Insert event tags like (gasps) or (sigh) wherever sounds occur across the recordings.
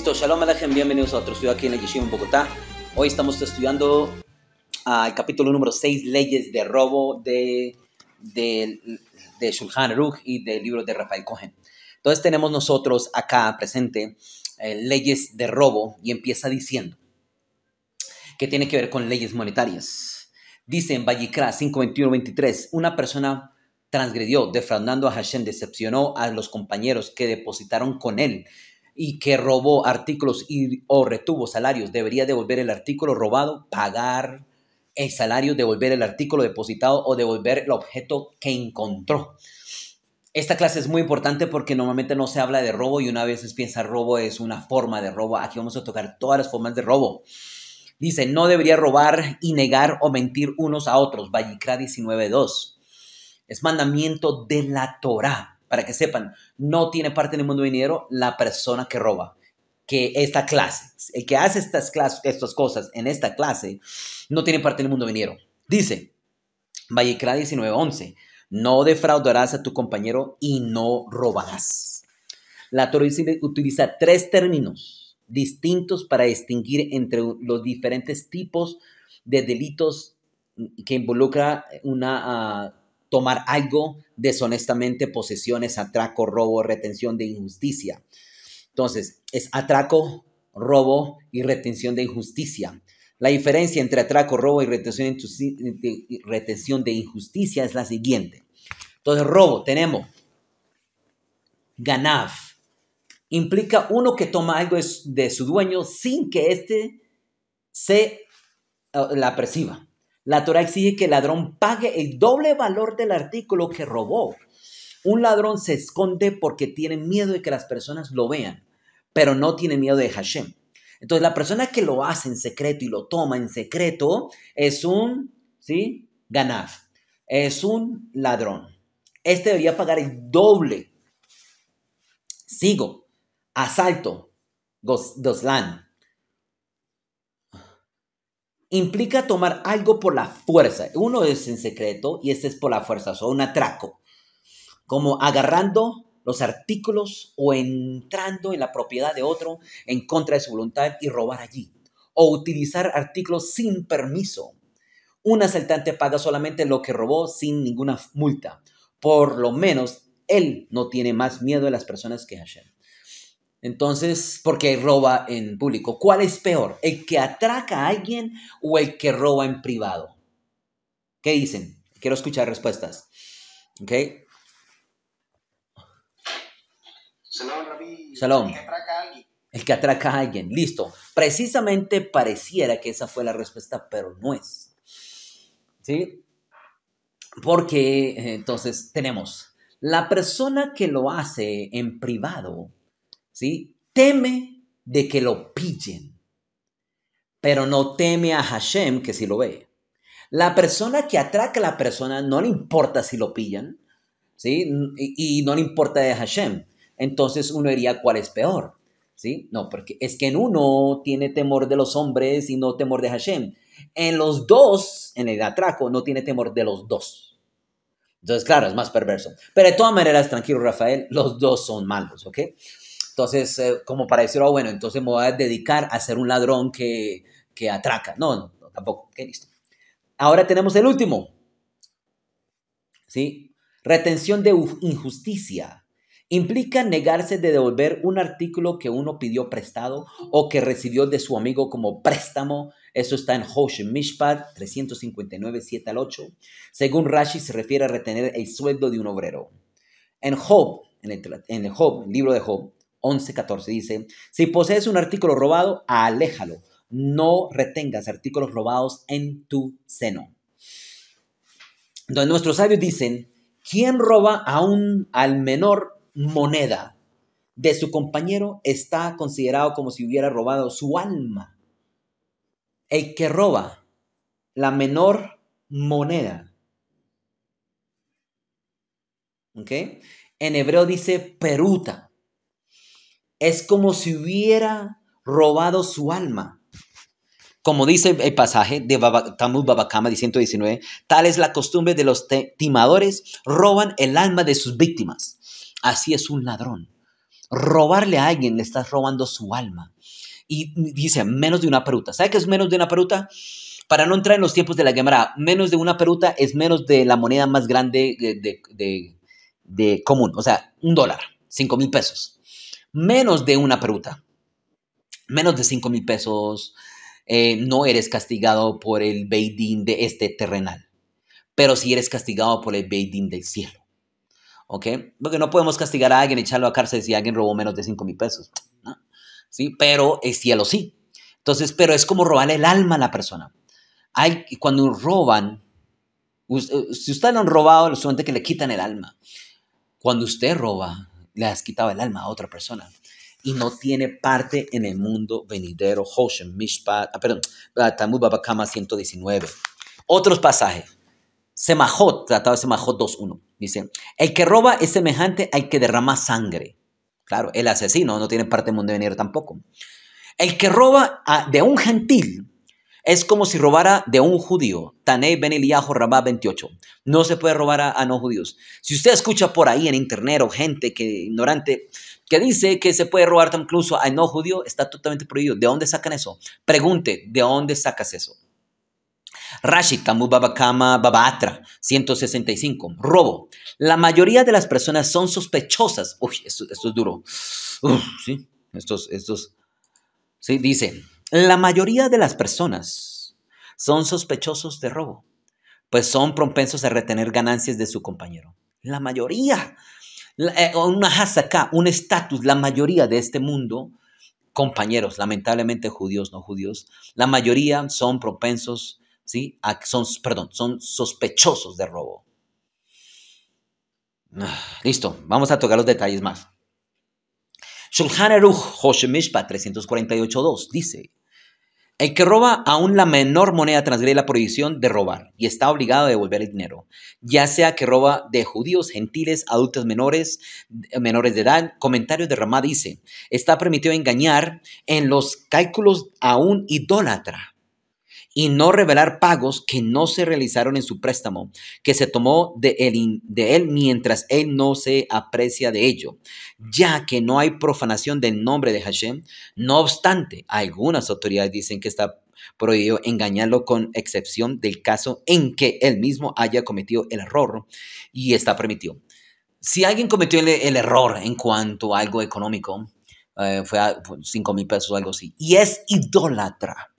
Listo, Shalom Alejem, bienvenidos a otro estudio aquí en el Yeshiva en Bogotá. Hoy estamos estudiando ah, el capítulo número 6, Leyes de Robo de, de, de Shulchan Aruch y del libro de Rafael Cohen. Entonces tenemos nosotros acá presente eh, Leyes de Robo y empieza diciendo que tiene que ver con leyes monetarias. Dice en 521-23, una persona transgredió, defraudando a Hashem, decepcionó a los compañeros que depositaron con él y que robó artículos y, o retuvo salarios, debería devolver el artículo robado, pagar el salario, devolver el artículo depositado o devolver el objeto que encontró. Esta clase es muy importante porque normalmente no se habla de robo y una vez piensa robo es una forma de robo. Aquí vamos a tocar todas las formas de robo. Dice, no debería robar y negar o mentir unos a otros. Vallicra 19.2. Es mandamiento de la Torah para que sepan, no tiene parte en el mundo venidero dinero la persona que roba, que esta clase, el que hace estas, clases, estas cosas en esta clase, no tiene parte en el mundo venidero. dinero. Dice, Vallecra 19:11, no defraudarás a tu compañero y no robarás. La Torah utiliza tres términos distintos para distinguir entre los diferentes tipos de delitos que involucra una ah, tomar algo deshonestamente, posesiones, atraco, robo, retención de injusticia. Entonces, es atraco, robo y retención de injusticia. La diferencia entre atraco, robo y retención de injusticia es la siguiente. Entonces, robo, tenemos ganaf. Implica uno que toma algo de su dueño sin que éste se eh, la perciba. La Torah exige que el ladrón pague el doble valor del artículo que robó. Un ladrón se esconde porque tiene miedo de que las personas lo vean, pero no tiene miedo de Hashem. Entonces, la persona que lo hace en secreto y lo toma en secreto es un, ¿sí? Ganaf. Es un ladrón. Este debería pagar el doble. Sigo. Asalto. Dos, implica tomar algo por la fuerza. Uno es en secreto y este es por la fuerza, o un atraco. Como agarrando los artículos o entrando en la propiedad de otro en contra de su voluntad y robar allí. O utilizar artículos sin permiso. Un asaltante paga solamente lo que robó sin ninguna multa. Por lo menos él no tiene más miedo de las personas que Hashem. Entonces, porque roba en público. ¿Cuál es peor? ¿El que atraca a alguien o el que roba en privado? ¿Qué dicen? Quiero escuchar respuestas. ¿Ok? Salón, El que atraca a alguien. El que atraca a alguien. Listo. Precisamente pareciera que esa fue la respuesta, pero no es. ¿Sí? Porque eh, entonces tenemos la persona que lo hace en privado ¿sí? Teme de que lo pillen, pero no teme a Hashem que si lo ve. La persona que atraca a la persona no le importa si lo pillan, ¿sí? Y, y no le importa de Hashem. Entonces uno diría cuál es peor, ¿sí? No, porque es que en uno tiene temor de los hombres y no temor de Hashem. En los dos, en el atraco, no tiene temor de los dos. Entonces, claro, es más perverso. Pero de todas maneras, tranquilo, Rafael, los dos son malos, ¿ok? Entonces, eh, como para decir, oh, bueno, entonces me voy a dedicar a ser un ladrón que, atraca. No, tampoco. Qué listo. Ahora tenemos el último. ¿Sí? Retención de injusticia. Implica negarse de devolver un artículo que uno pidió prestado o que recibió de su amigo como préstamo. Eso está en Hosh Mishpat 359, 7 al 8. Según Rashi, se refiere a retener el sueldo de un obrero. En Job, en el, Job, el libro de Job, 11.14 dice, si posees un artículo robado, aléjalo. No retengas artículos robados en tu seno. donde nuestros sabios dicen, ¿quién roba a un, al menor moneda de su compañero está considerado como si hubiera robado su alma? El que roba la menor moneda. ¿Ok? En hebreo dice peruta es como si hubiera robado su alma. Como dice el pasaje de Baba, Babakama 119, tal es la costumbre de los timadores, roban el alma de sus víctimas. Así es un ladrón. Robarle a alguien le estás robando su alma. Y dice, menos de una peruta. ¿Sabe qué es menos de una peruta? Para no entrar en los tiempos de la Gemara, menos de una peruta es menos de la moneda más grande de, de común, o sea, un dólar, cinco mil pesos menos de una peruta, menos de 5 mil pesos, eh, no eres castigado por el Beidín de este terrenal, pero sí eres castigado por el Beidín del cielo. ¿Ok? Porque no podemos castigar a alguien, echarlo a cárcel si alguien robó menos de 5 mil pesos. ¿Sí? Pero el cielo sí. Entonces, pero es como robar el alma a la persona. Hay, cuando roban, eh, si usted lo han robado, lo solamente que le quitan el alma. Cuando usted roba, le has quitado el alma a otra persona y no tiene parte en el mundo venidero. Hoshem, Mishpat, ah, perdón, ah, Talmud Babakama 119. Otros pasajes. Semajot, tratado de Semajot 2.1. Dice, el que roba es semejante al que derrama sangre. Claro, el asesino no tiene parte en el mundo venidero tampoco. El que roba ah, de un gentil es como si robara de un judío. Tanei Ben Eliyahu 28. No se puede robar a, no judíos. Si usted escucha por ahí en internet o gente que ignorante que dice que se puede robar incluso a no judío, está totalmente prohibido. ¿De dónde sacan eso? Pregunte, ¿de dónde sacas eso? Rashi Tamu Babakama Babatra 165. Robo. La mayoría de las personas son sospechosas. Uy, esto, es duro. sí, estos, estos. Sí, dice. La mayoría de las personas son sospechosos de robo, pues son propensos a retener ganancias de su compañero. La mayoría, eh, una hasaka, un estatus, la mayoría de este mundo, compañeros, lamentablemente judíos, no judíos, la mayoría son propensos, ¿sí? perdón, son sospechosos de robo. (sighs) Listo, vamos a tocar los detalles más. Shulchan Aruch, Hoshemishpa 348.2 dice, el que roba aún la menor moneda transgrede la prohibición de robar y está obligado a devolver el dinero, ya sea que roba de judíos, gentiles, adultos menores, menores de edad. comentario de Ramá dice, está permitido engañar en los cálculos a un idólatra y no revelar pagos que no se realizaron en su préstamo, que se tomó de él, mientras él no se aprecia de ello, ya que no hay profanación del nombre de Hashem. No obstante, algunas autoridades dicen que está prohibido engañarlo con excepción del caso en que él mismo haya cometido el error y está permitido. Si alguien cometió el, error en cuanto a algo económico, eh, fue a 5 mil pesos o algo así, y es idólatra,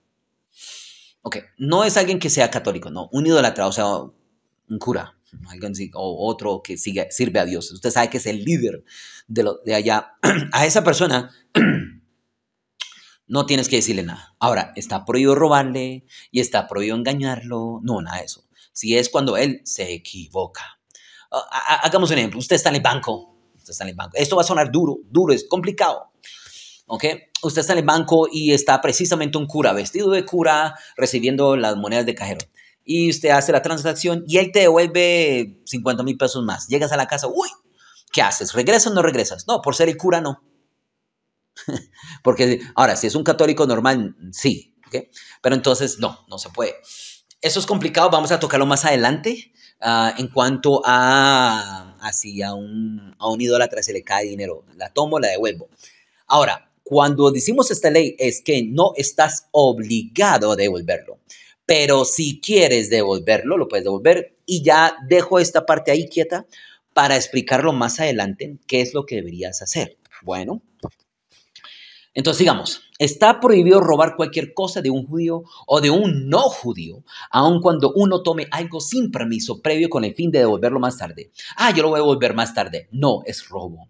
Ok, no es alguien que sea católico, no, un idólatra, o sea, un cura, alguien o otro que sigue, sirve a Dios. Usted sabe que es el líder de, lo, de allá. (clears throat) a esa persona (clears throat) no tienes que decirle nada. Ahora, está prohibido robarle y está prohibido engañarlo. No, nada de eso. Si es cuando él se equivoca. Ah, hagamos un ejemplo. Usted está en el banco. Usted está en el banco. Esto va a sonar duro, duro, es complicado. ¿Ok? usted está en el banco y está precisamente un cura, vestido de cura, recibiendo las monedas de cajero. Y usted hace la transacción y él te devuelve 50 mil pesos más. Llegas a la casa, uy, ¿qué haces? ¿Regresas o no regresas? No, por ser el cura no. (laughs) Porque ahora, si es un católico normal, sí, pero entonces no, no se puede. Eso es complicado, vamos a tocarlo más adelante ah, en cuanto a, así, a, un, a un idólatra se le cae dinero. La tomo, la devuelvo. Ahora, cuando decimos esta ley es que no estás obligado a devolverlo. Pero si quieres devolverlo, lo puedes devolver. Y ya dejo esta parte ahí quieta para explicarlo más adelante, qué es lo que deberías hacer. Bueno, entonces, digamos, está prohibido robar cualquier cosa de un judío o de un no judío, aun cuando uno tome algo sin permiso previo con el fin de devolverlo más tarde. Ah, yo lo voy a devolver más tarde. No, es robo.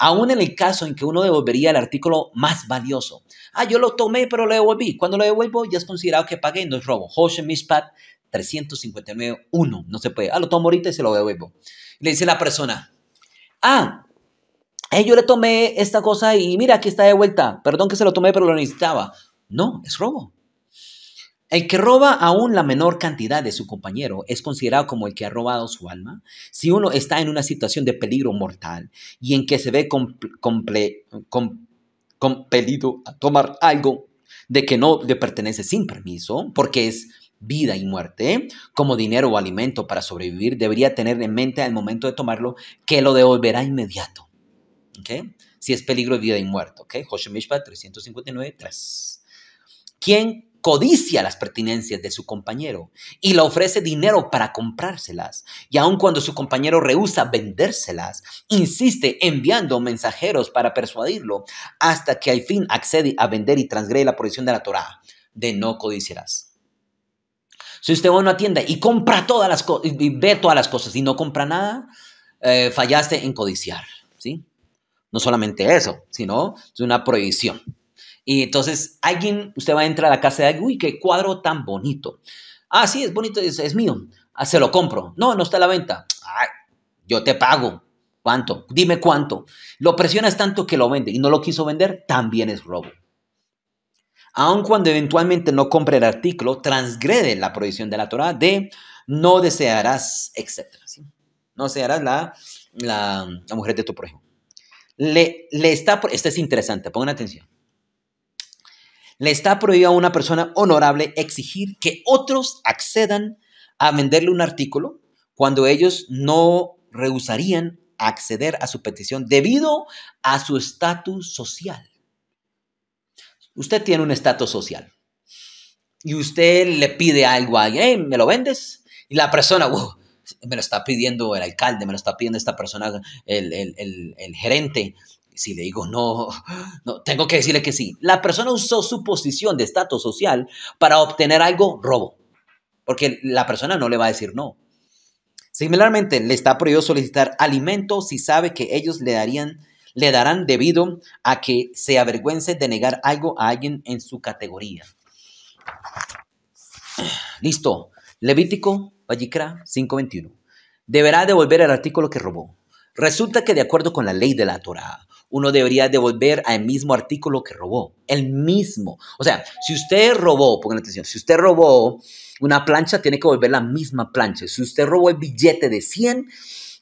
Aun en el caso en que uno devolvería el artículo más valioso. Ah, yo lo tomé, pero lo devolví. Cuando lo devuelvo, ya es considerado que pagué, no es robo. Hoshem Mishpat 359.1. No se puede. Ah, lo tomo ahorita y se lo devuelvo. Le dice la persona, ah, eh, yo le tomé esta cosa y mira, aquí está de vuelta. Perdón que se lo tomé, pero lo necesitaba. No, es robo. El que roba aún la menor cantidad de su compañero es considerado como el que ha robado su alma. Si uno está en una situación de peligro mortal y en que se ve compelido a tomar algo de que no le pertenece sin permiso, porque es vida y muerte, como dinero o alimento para sobrevivir, debería tener en mente al momento de tomarlo que lo devolverá inmediato. Si es peligro de vida y muerte, ¿ok? Joshe Mishpat 359.3. Quien codicia las pertinencias de su compañero y le ofrece dinero para comprárselas, y aun cuando su compañero rehúsa vendérselas, insiste enviando mensajeros para persuadirlo hasta que al fin accede a vender y transgrede la prohibición de la Torá de no codiciarás. Si usted va a tienda y compra todas las cosas, y ve todas las cosas y no compra nada, eh, fallaste en codiciar. No solamente eso, sino es una prohibición. Y entonces alguien, usted va a entrar a la casa de alguien, uy, qué cuadro tan bonito. Ah, sí, es bonito, es, es mío. Ah, se lo compro. No, no está a la venta. Ay, yo te pago. ¿Cuánto? Dime cuánto. Lo presionas tanto que lo vende y no lo quiso vender, también es robo. Aun cuando eventualmente no compre el artículo, transgrede la prohibición de la Torah de no desearás, etc. No desearás la, la, la mujer de tu prójimo le, está, esto es interesante, pongan atención. Le está prohibido a una persona honorable exigir que otros accedan a venderle un artículo cuando ellos no rehusarían acceder a su petición debido a su estatus social. Usted tiene un estatus social y usted le pide algo a alguien, ¿me lo vendes? Y la persona, wow, me lo está pidiendo el alcalde, me lo está pidiendo esta persona, el, gerente. Si le digo no, (gasps) no, tengo que decirle que sí. La persona usó su posición de estatus social para obtener algo robo, porque la persona no le va a decir no. Similarmente, le está prohibido solicitar alimento si sabe que ellos le darían le darán debido a que se avergüence de negar algo a alguien en su categoría. (clears throat) Listo. Levítico Vallicra 5.21. Deberá devolver el artículo que robó. Resulta que de acuerdo con la ley de la Torah, uno debería devolver al mismo artículo que robó. El mismo. O sea, si usted robó, pongan atención, si usted robó una plancha, tiene que volver la misma plancha. Si usted robó el billete de 100,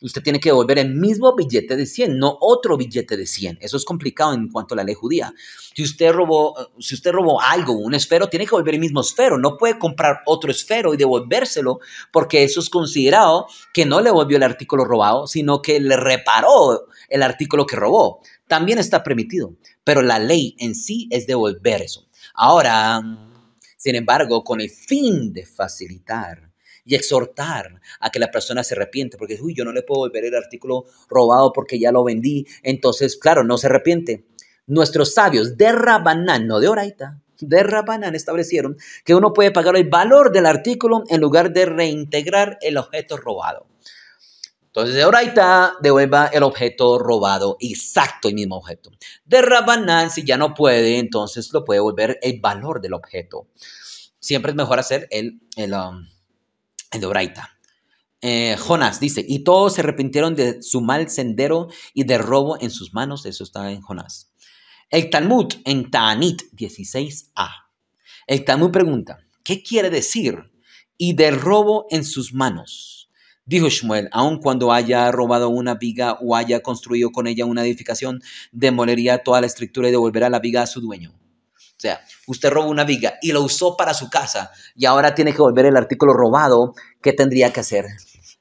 usted tiene que devolver el mismo billete de 100, no otro billete de 100. Eso es complicado en cuanto a la ley judía. Si usted robó, eh, si usted robó algo, un esfero, tiene que devolver el mismo esfero. No puede comprar otro esfero y devolvérselo porque eso es considerado que no le volvió el artículo robado, sino que le reparó el artículo que robó. También está permitido, pero la ley en sí es devolver eso. Ahora, mm, sin embargo, con el fin de facilitar y exhortar a que la persona se arrepiente, porque uy, yo no le puedo devolver el artículo robado porque ya lo vendí, entonces, claro, no se arrepiente. Nuestros sabios de Rabanán, no de Oraita, de Rabanán establecieron que uno puede pagar el valor del artículo en lugar de reintegrar el objeto robado. Entonces, de Oraita devuelva el objeto robado, exacto el mismo objeto. De Rabanán, si ya no puede, entonces lo puede devolver el valor del objeto. Siempre es mejor hacer el, el um, de Obraita. Eh, Jonás dice, y todos se arrepintieron de su mal sendero y de robo en sus manos. Eso está en Jonás. El Talmud en Taanit 16a. El Talmud pregunta, ¿qué quiere decir? Y de robo en sus manos. Dijo Shmuel, aun cuando haya robado una viga o haya construido con ella una edificación, demolería toda la estructura y devolverá la viga a su dueño. O sea, usted robó una viga y lo usó para su casa y ahora tiene que volver el artículo robado. ¿Qué tendría que hacer?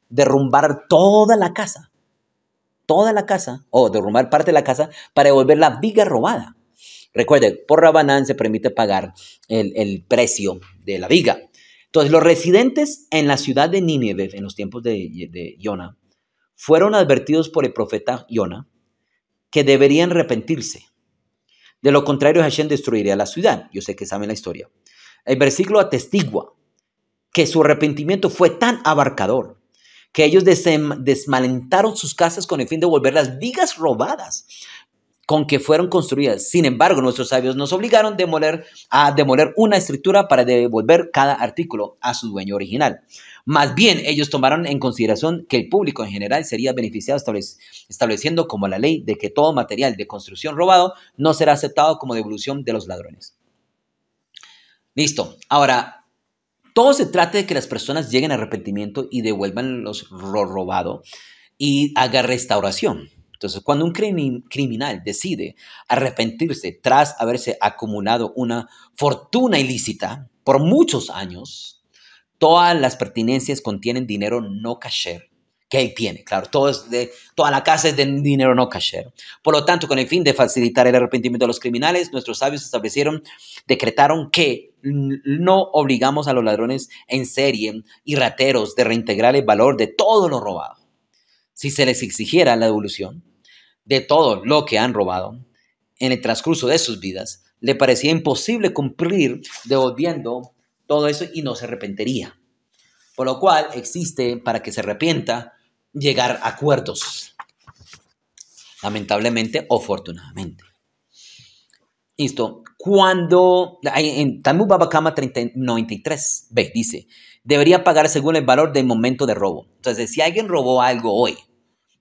Derrumbar toda la casa. Toda la casa, o derrumbar parte de la casa para devolver la viga robada. Recuerde, por Rabanán se permite pagar el, precio de la viga. Entonces, los residentes en la ciudad de Nínive, en los tiempos de, de fueron advertidos por el profeta Yona que deberían arrepentirse de lo contrario, Hashem destruiría la ciudad. Yo sé que saben la historia. El versículo atestigua que su arrepentimiento fue tan abarcador que ellos desmalentaron sus casas con el fin de volver las vigas robadas con que fueron construidas. Sin embargo, nuestros sabios nos obligaron a demoler una estructura para devolver cada artículo a su dueño original. Más bien, ellos tomaron en consideración que el público en general sería beneficiado estableciendo como la ley de que todo material de construcción robado no será aceptado como devolución de los ladrones. Listo. Ahora, todo se trata de que las personas lleguen a arrepentimiento y devuelvan los robado y haga restauración. Entonces, cuando un criminal decide arrepentirse tras haberse acumulado una fortuna ilícita por muchos años, Todas las pertinencias contienen dinero no casher que él tiene. Claro, toda la casa es de dinero no casher. Por lo tanto, con el fin de facilitar el arrepentimiento de los criminales, nuestros sabios establecieron, decretaron que no obligamos a los ladrones en serie y rateros de reintegrar el valor de todo lo robado. Si se les exigiera la devolución de todo lo que han robado en el transcurso de sus vidas, le parecía imposible cumplir devolviendo todo eso y no se arrepentiría. Por lo cual existe para que se arrepienta llegar a acuerdos, lamentablemente o afortunadamente. Listo. Cuando en Talmud Babakama 93b dice, debería pagar según el valor del momento de robo. Entonces, si alguien robó algo hoy,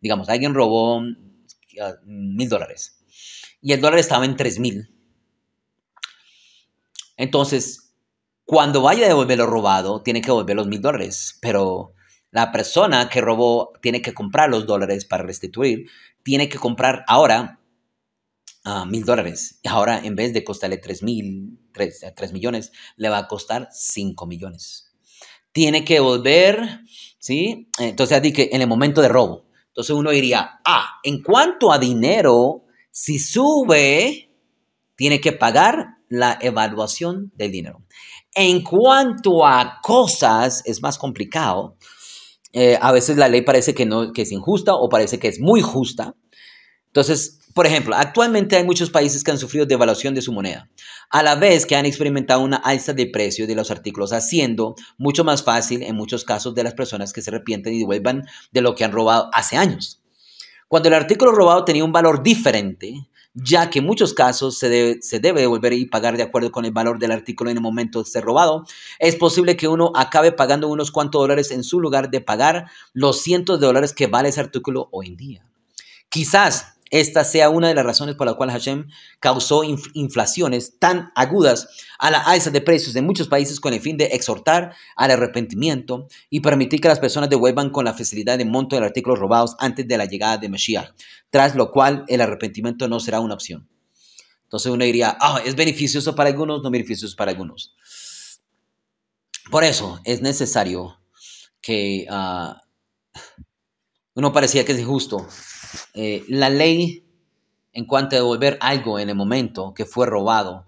digamos, alguien robó ah, mil dólares y el dólar estaba en tres mil, entonces cuando vaya a devolver lo robado, tiene que devolver los mil dólares, pero la persona que robó tiene que comprar los dólares para restituir, tiene que comprar ahora ah, mil dólares. dólares. Ahora, en vez de costarle tres mil, tres millones, le va a costar cinco millones. Tiene que volver, ¿sí? Entonces, que en el momento de robo. Entonces uno diría, ah, en cuanto a dinero, si sube, tiene que pagar la evaluación del dinero. En cuanto a cosas, es más complicado. Eh, a veces la ley parece que, no, que es injusta o parece que es muy justa. Entonces, por ejemplo, actualmente hay muchos países que han sufrido devaluación de su moneda, a la vez que han experimentado una alza de precio de los artículos, haciendo mucho más fácil en muchos casos de las personas que se arrepienten y devuelvan de lo que han robado hace años. Cuando el artículo robado tenía un valor diferente, ya que en muchos casos se debe, se devolver y pagar de acuerdo con el valor del artículo en el momento de ser robado. Es posible que uno acabe pagando unos cuantos dólares en su lugar de pagar los cientos de dólares que vale ese artículo hoy en día. Quizás esta sea una de las razones por las cuales Hashem causó inflaciones tan agudas a la alza de precios de muchos países con el fin de exhortar al arrepentimiento y permitir que las personas devuelvan con la facilidad de monto de artículos robados antes de la llegada de Mashiach, tras lo cual el arrepentimiento no será una opción. Entonces uno diría, ah, es beneficioso para algunos, no beneficioso para algunos. Por eso es necesario que ah, uno parecía que es justo. Eh, la ley en cuanto a devolver algo en el momento que fue robado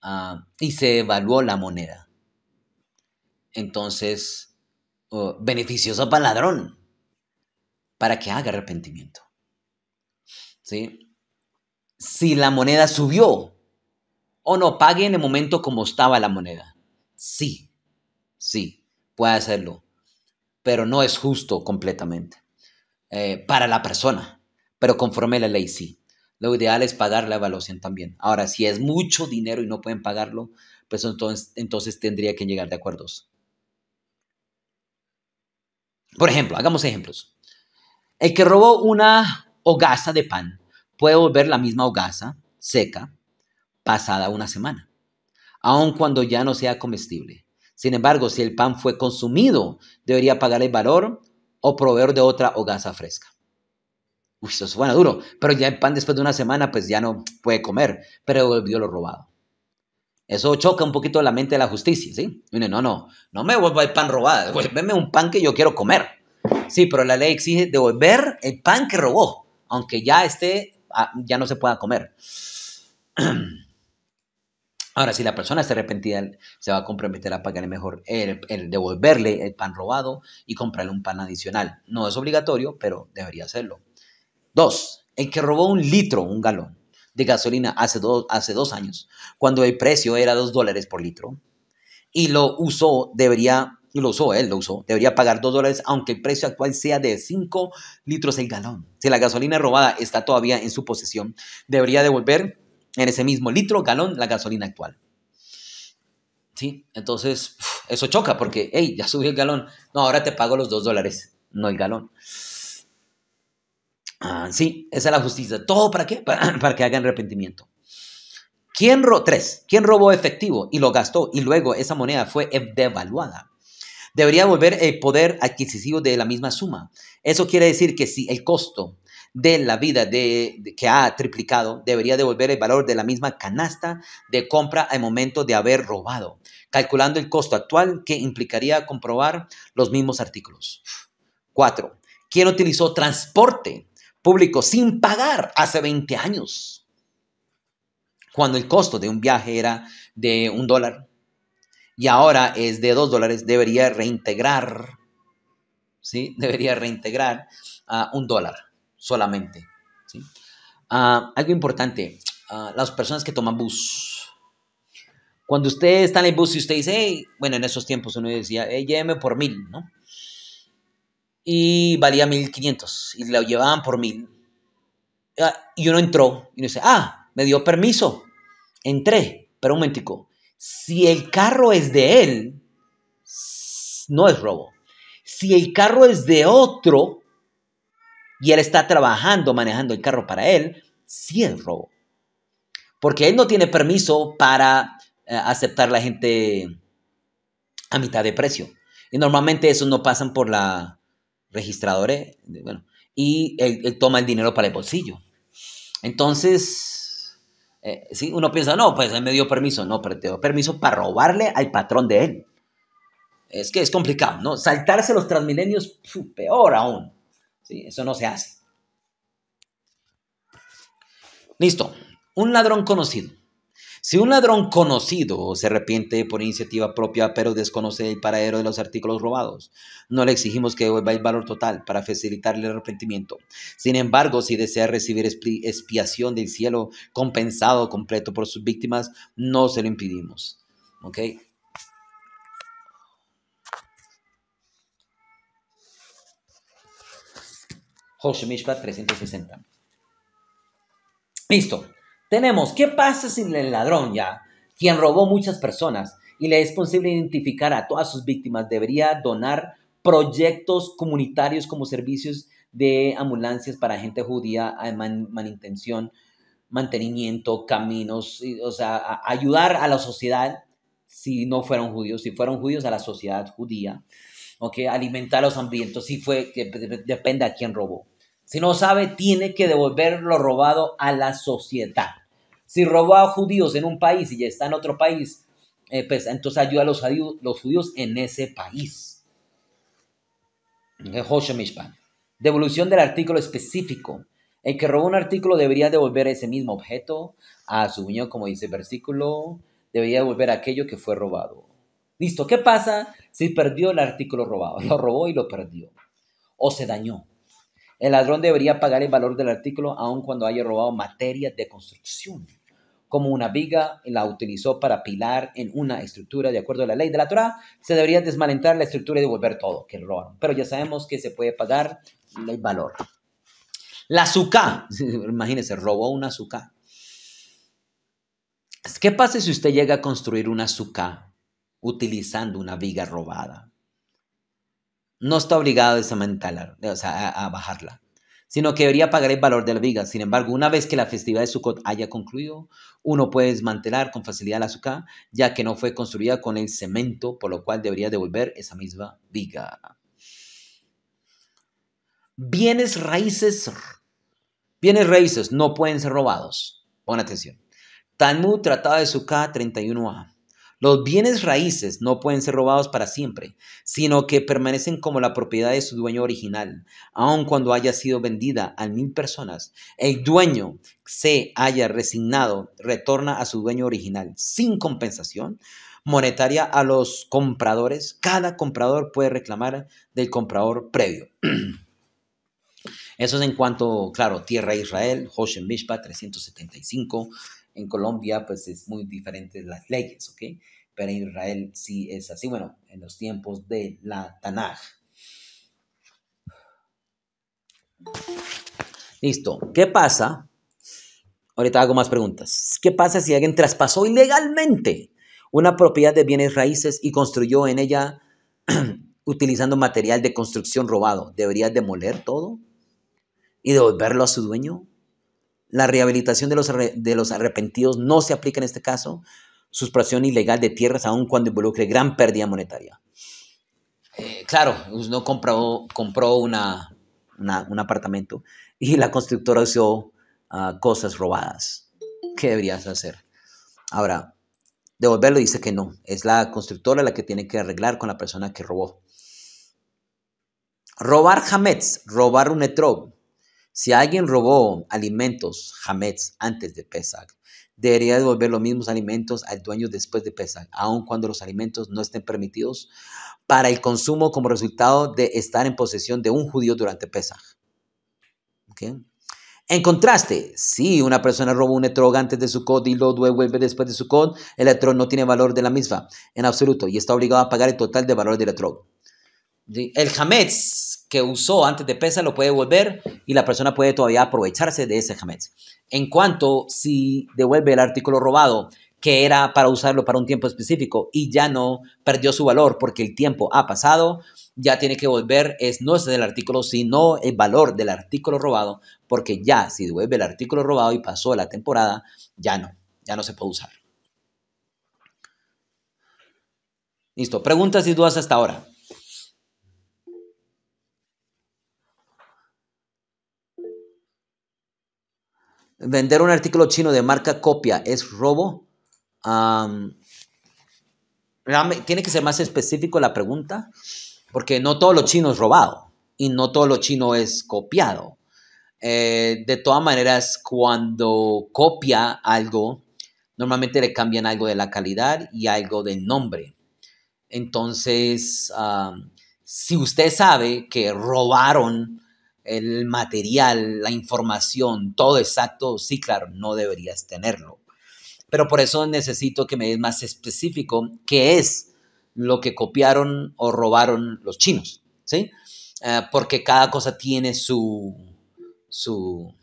ah, y se evaluó la moneda. Entonces, oh, beneficioso para el ladrón, para que haga arrepentimiento. Si la moneda subió o no, pague en el momento como estaba la moneda. Sí, sí, puede hacerlo, pero no es justo completamente. Eh, para la persona, pero conforme la ley sí. Lo ideal es pagar la evaluación también. Ahora, si es mucho dinero y no pueden pagarlo, pues entonces, entonces tendría que llegar de acuerdos. Por ejemplo, hagamos ejemplos. El que robó una hogaza de pan puede volver la misma hogaza seca pasada una semana, aun cuando ya no sea comestible. Sin embargo, si el pan fue consumido, debería pagar el valor o proveer de otra hogaza fresca. Uy, eso suena duro, pero ya el pan después de una semana pues ya no puede comer, pero devolvió lo robado. Eso choca un poquito la mente de la justicia, ¿sí? Dice, no, no, no me vuelva el pan robado, devuélveme un pan que yo quiero comer. Sí, pero la ley exige devolver el pan que robó, aunque ya esté, ah, ya no se pueda comer. (clears throat) Ahora, si la persona está arrepentida, se va a comprometer a pagarle mejor, el, devolverle el pan robado y comprarle un pan adicional. No es obligatorio, pero debería hacerlo. Dos, el que robó un litro, un galón de gasolina hace, dos, años, cuando el precio era dos dólares por litro, y lo usó, debería, lo usó, él lo usó, debería pagar dos dólares, aunque el precio actual sea de cinco litros el galón. Si la gasolina robada está todavía en su posesión, debería devolver en ese mismo litro, galón, la gasolina actual. ¿Sí? Entonces, eso choca porque, hey, ya subió el galón. No, ahora te pago los dos dólares, no el galón. Ah, sí, esa es la justicia. ¿Todo para qué? Para, (clears throat) que hagan arrepentimiento. ¿Quién Tres. ¿Quién robó efectivo y lo gastó y luego esa moneda fue devaluada? Debería volver el poder adquisitivo de la misma suma. Eso quiere decir que si el costo de la vida de, que ha triplicado debería devolver el valor de la misma canasta de compra al momento de haber robado, calculando el costo actual que implicaría comprobar los mismos artículos. 4. Quien utilizó transporte público sin pagar hace 20 años? Cuando el costo de un viaje era de un dólar y ahora es de dos dólares, debería reintegrar, ¿sí? Debería reintegrar a un dólar solamente. Ah, algo importante, ah, las personas que toman bus. Cuando usted está en el bus y usted dice, bueno, en esos tiempos uno decía, lléveme por mil, ¿no? Y valía mil quinientos y lo llevaban por mil. Ah, y uno entró y uno dice, ah, me dio permiso, entré, pero un momentico, si el carro es de él, no es robo. Si el carro es de otro, y él está trabajando, manejando el carro para él, sí es robo. Porque él no tiene permiso para eh, aceptar la gente a mitad de precio. Y normalmente eso no pasan por la registradora. y él, toma el dinero para el bolsillo. Entonces, eh, uno piensa, no, pues él me dio permiso. No, pero te dio permiso para robarle al patrón de él. Es que es complicado, ¿no? Saltarse los transmilenios, peor aún. ¿sí? Eso no se hace. Listo. Un ladrón conocido. Si un ladrón conocido se arrepiente por iniciativa propia, pero desconoce el paradero de los artículos robados, no le exigimos que devuelva el valor total para facilitarle el arrepentimiento. Sin embargo, si desea recibir expiación del cielo compensado completo por sus víctimas, no se lo impedimos. ¿Ok? Hoshemishvat 360. Listo. Tenemos, ¿qué pasa si el ladrón ya, quien robó muchas personas y le es posible identificar a todas sus víctimas, debería donar proyectos comunitarios como servicios de ambulancias para gente judía, malintención, mantenimiento, caminos, o sea, ayudar a la sociedad si no fueron judíos, si fueron judíos a la sociedad judía, o que Alimentar los hambrientos, si fue, que depende a quién robó. Si no sabe, tiene que devolver lo robado a la sociedad. Si robó a judíos en un país y ya está en otro país, eh, pues entonces ayuda a los judíos, en ese país. Devolución del artículo específico. El que robó un artículo debería devolver ese mismo objeto a su dueño, como dice el versículo. Debería devolver aquello que fue robado. Listo, ¿qué pasa si perdió el artículo robado? (laughs) Lo robó y lo perdió. O se dañó. El ladrón debería pagar el valor del artículo aun cuando haya robado materia de construcción, como una viga la utilizó para pilar en una estructura de acuerdo a la ley de la Torah, se debería desmalentar la estructura y devolver todo que robaron. Pero ya sabemos que se puede pagar el valor. La azúcar, (laughs) imagínense, robó una azúcar. ¿Qué pasa si usted llega a construir una azúcar utilizando una viga robada? no está obligado a desmantelar, o sea, a, bajarla, sino que debería pagar el valor de la viga. Sin embargo, una vez que la festividad de Sukkot haya concluido, uno puede desmantelar con facilidad la azúcar, ya que no fue construida con el cemento, por lo cual debería devolver esa misma viga. Bienes raíces, bienes raíces no pueden ser robados. Pon atención. Talmud, Tratado de Sukkot 31a. Los bienes raíces no pueden ser robados para siempre, sino que permanecen como la propiedad de su dueño original, aun cuando haya sido vendida a mil personas. El dueño se haya resignado, retorna a su dueño original sin compensación monetaria a los compradores. Cada comprador puede reclamar del comprador previo. (clears throat) Eso es en cuanto, claro, Tierra Israel, Hoshem Mishpa 375. En Colombia, pues es muy diferente las leyes, ¿ok? Pero en Israel sí es así, bueno, en los tiempos de la Tanaj. Listo. ¿Qué pasa? Ahorita hago más preguntas. ¿Qué pasa si alguien traspasó ilegalmente una propiedad de bienes raíces y construyó en ella (clears throat) utilizando material de construcción robado? ¿Debería demoler todo y devolverlo a su dueño? La rehabilitación de los, de los arrepentidos no se aplica en este caso. Sustracción ilegal de tierras, aun cuando involucre gran pérdida monetaria. Eh, claro, pues, no compró, compró una, un apartamento y la constructora usó ah, cosas robadas. ¿Qué deberías hacer? Ahora, devolverlo dice que no. Es la constructora la que tiene que arreglar con la persona que robó. Robar jamets, robar un etrog, si alguien robó alimentos, Hametz, antes de Pesach, debería devolver los mismos alimentos al dueño después de Pesach, aun cuando los alimentos no estén permitidos para el consumo como resultado de estar en posesión de un judío durante Pesach. En contraste, si una persona robó un etrog antes de su y lo devuelve después de su el etrog no tiene valor de la misma en absoluto y está obligado a pagar el total de valor del etrog el jamez que usó antes de pesa lo puede volver y la persona puede todavía aprovecharse de ese jamez. En cuanto si devuelve el artículo robado, que era para usarlo para un tiempo específico y ya no perdió su valor porque el tiempo ha pasado, ya tiene que volver, es, no es el artículo, sino el valor del artículo robado, porque ya si devuelve el artículo robado y pasó la temporada, ya no, ya no se puede usar. Listo, preguntas y dudas hasta ahora. Vender un artículo chino de marca copia es robo. tiene que ser más específico la pregunta, porque no todo lo chino es robado y no todo lo chino es copiado. Eh, de todas maneras, cuando copia algo, normalmente le cambian algo de la calidad y algo del nombre. Entonces, si usted sabe que robaron el material, la información, todo exacto, sí, claro, no deberías tenerlo. Pero por eso necesito que me des más específico qué es lo que copiaron o robaron los chinos, ¿sí? Eh, porque cada cosa tiene su, su,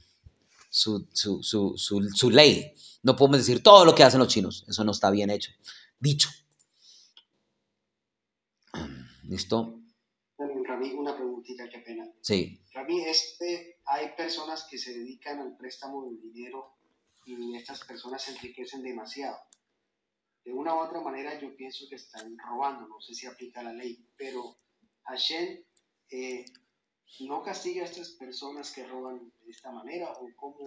su, ley. No podemos decir todo lo que hacen los chinos, eso no está bien hecho, dicho. ¿Listo? Una preguntita, pena. Sí. Para mí, este, hay personas que se dedican al préstamo del dinero y estas personas se enriquecen demasiado. De una u otra manera, yo pienso que están robando, no sé si aplica la ley, pero Hashem eh, no castiga a estas personas que roban de esta manera.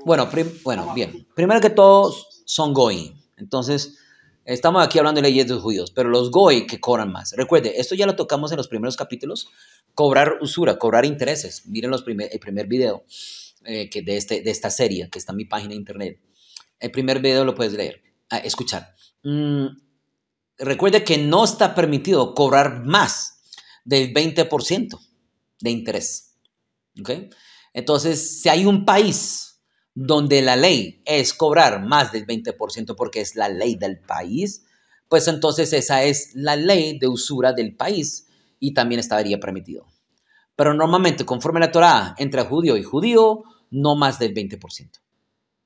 bueno, bueno bien. Primero que todo, son going. Entonces, Estamos aquí hablando de leyes de los judíos, pero los goy que cobran más. Recuerde, esto ya lo tocamos en los primeros capítulos, cobrar usura, cobrar intereses. Miren los primer, el primer video eh, que este, de, esta serie, que está en mi página de internet. El primer video lo puedes leer, ah, escuchar. Mm, recuerde que no está permitido cobrar más del 20% de interés. Entonces, si hay un país donde la ley es cobrar más del 20% porque es la ley del país, pues entonces esa es la ley de usura del país y también estaría permitido. Pero normalmente, conforme la Torah, entre judío y judío, no más del 20%.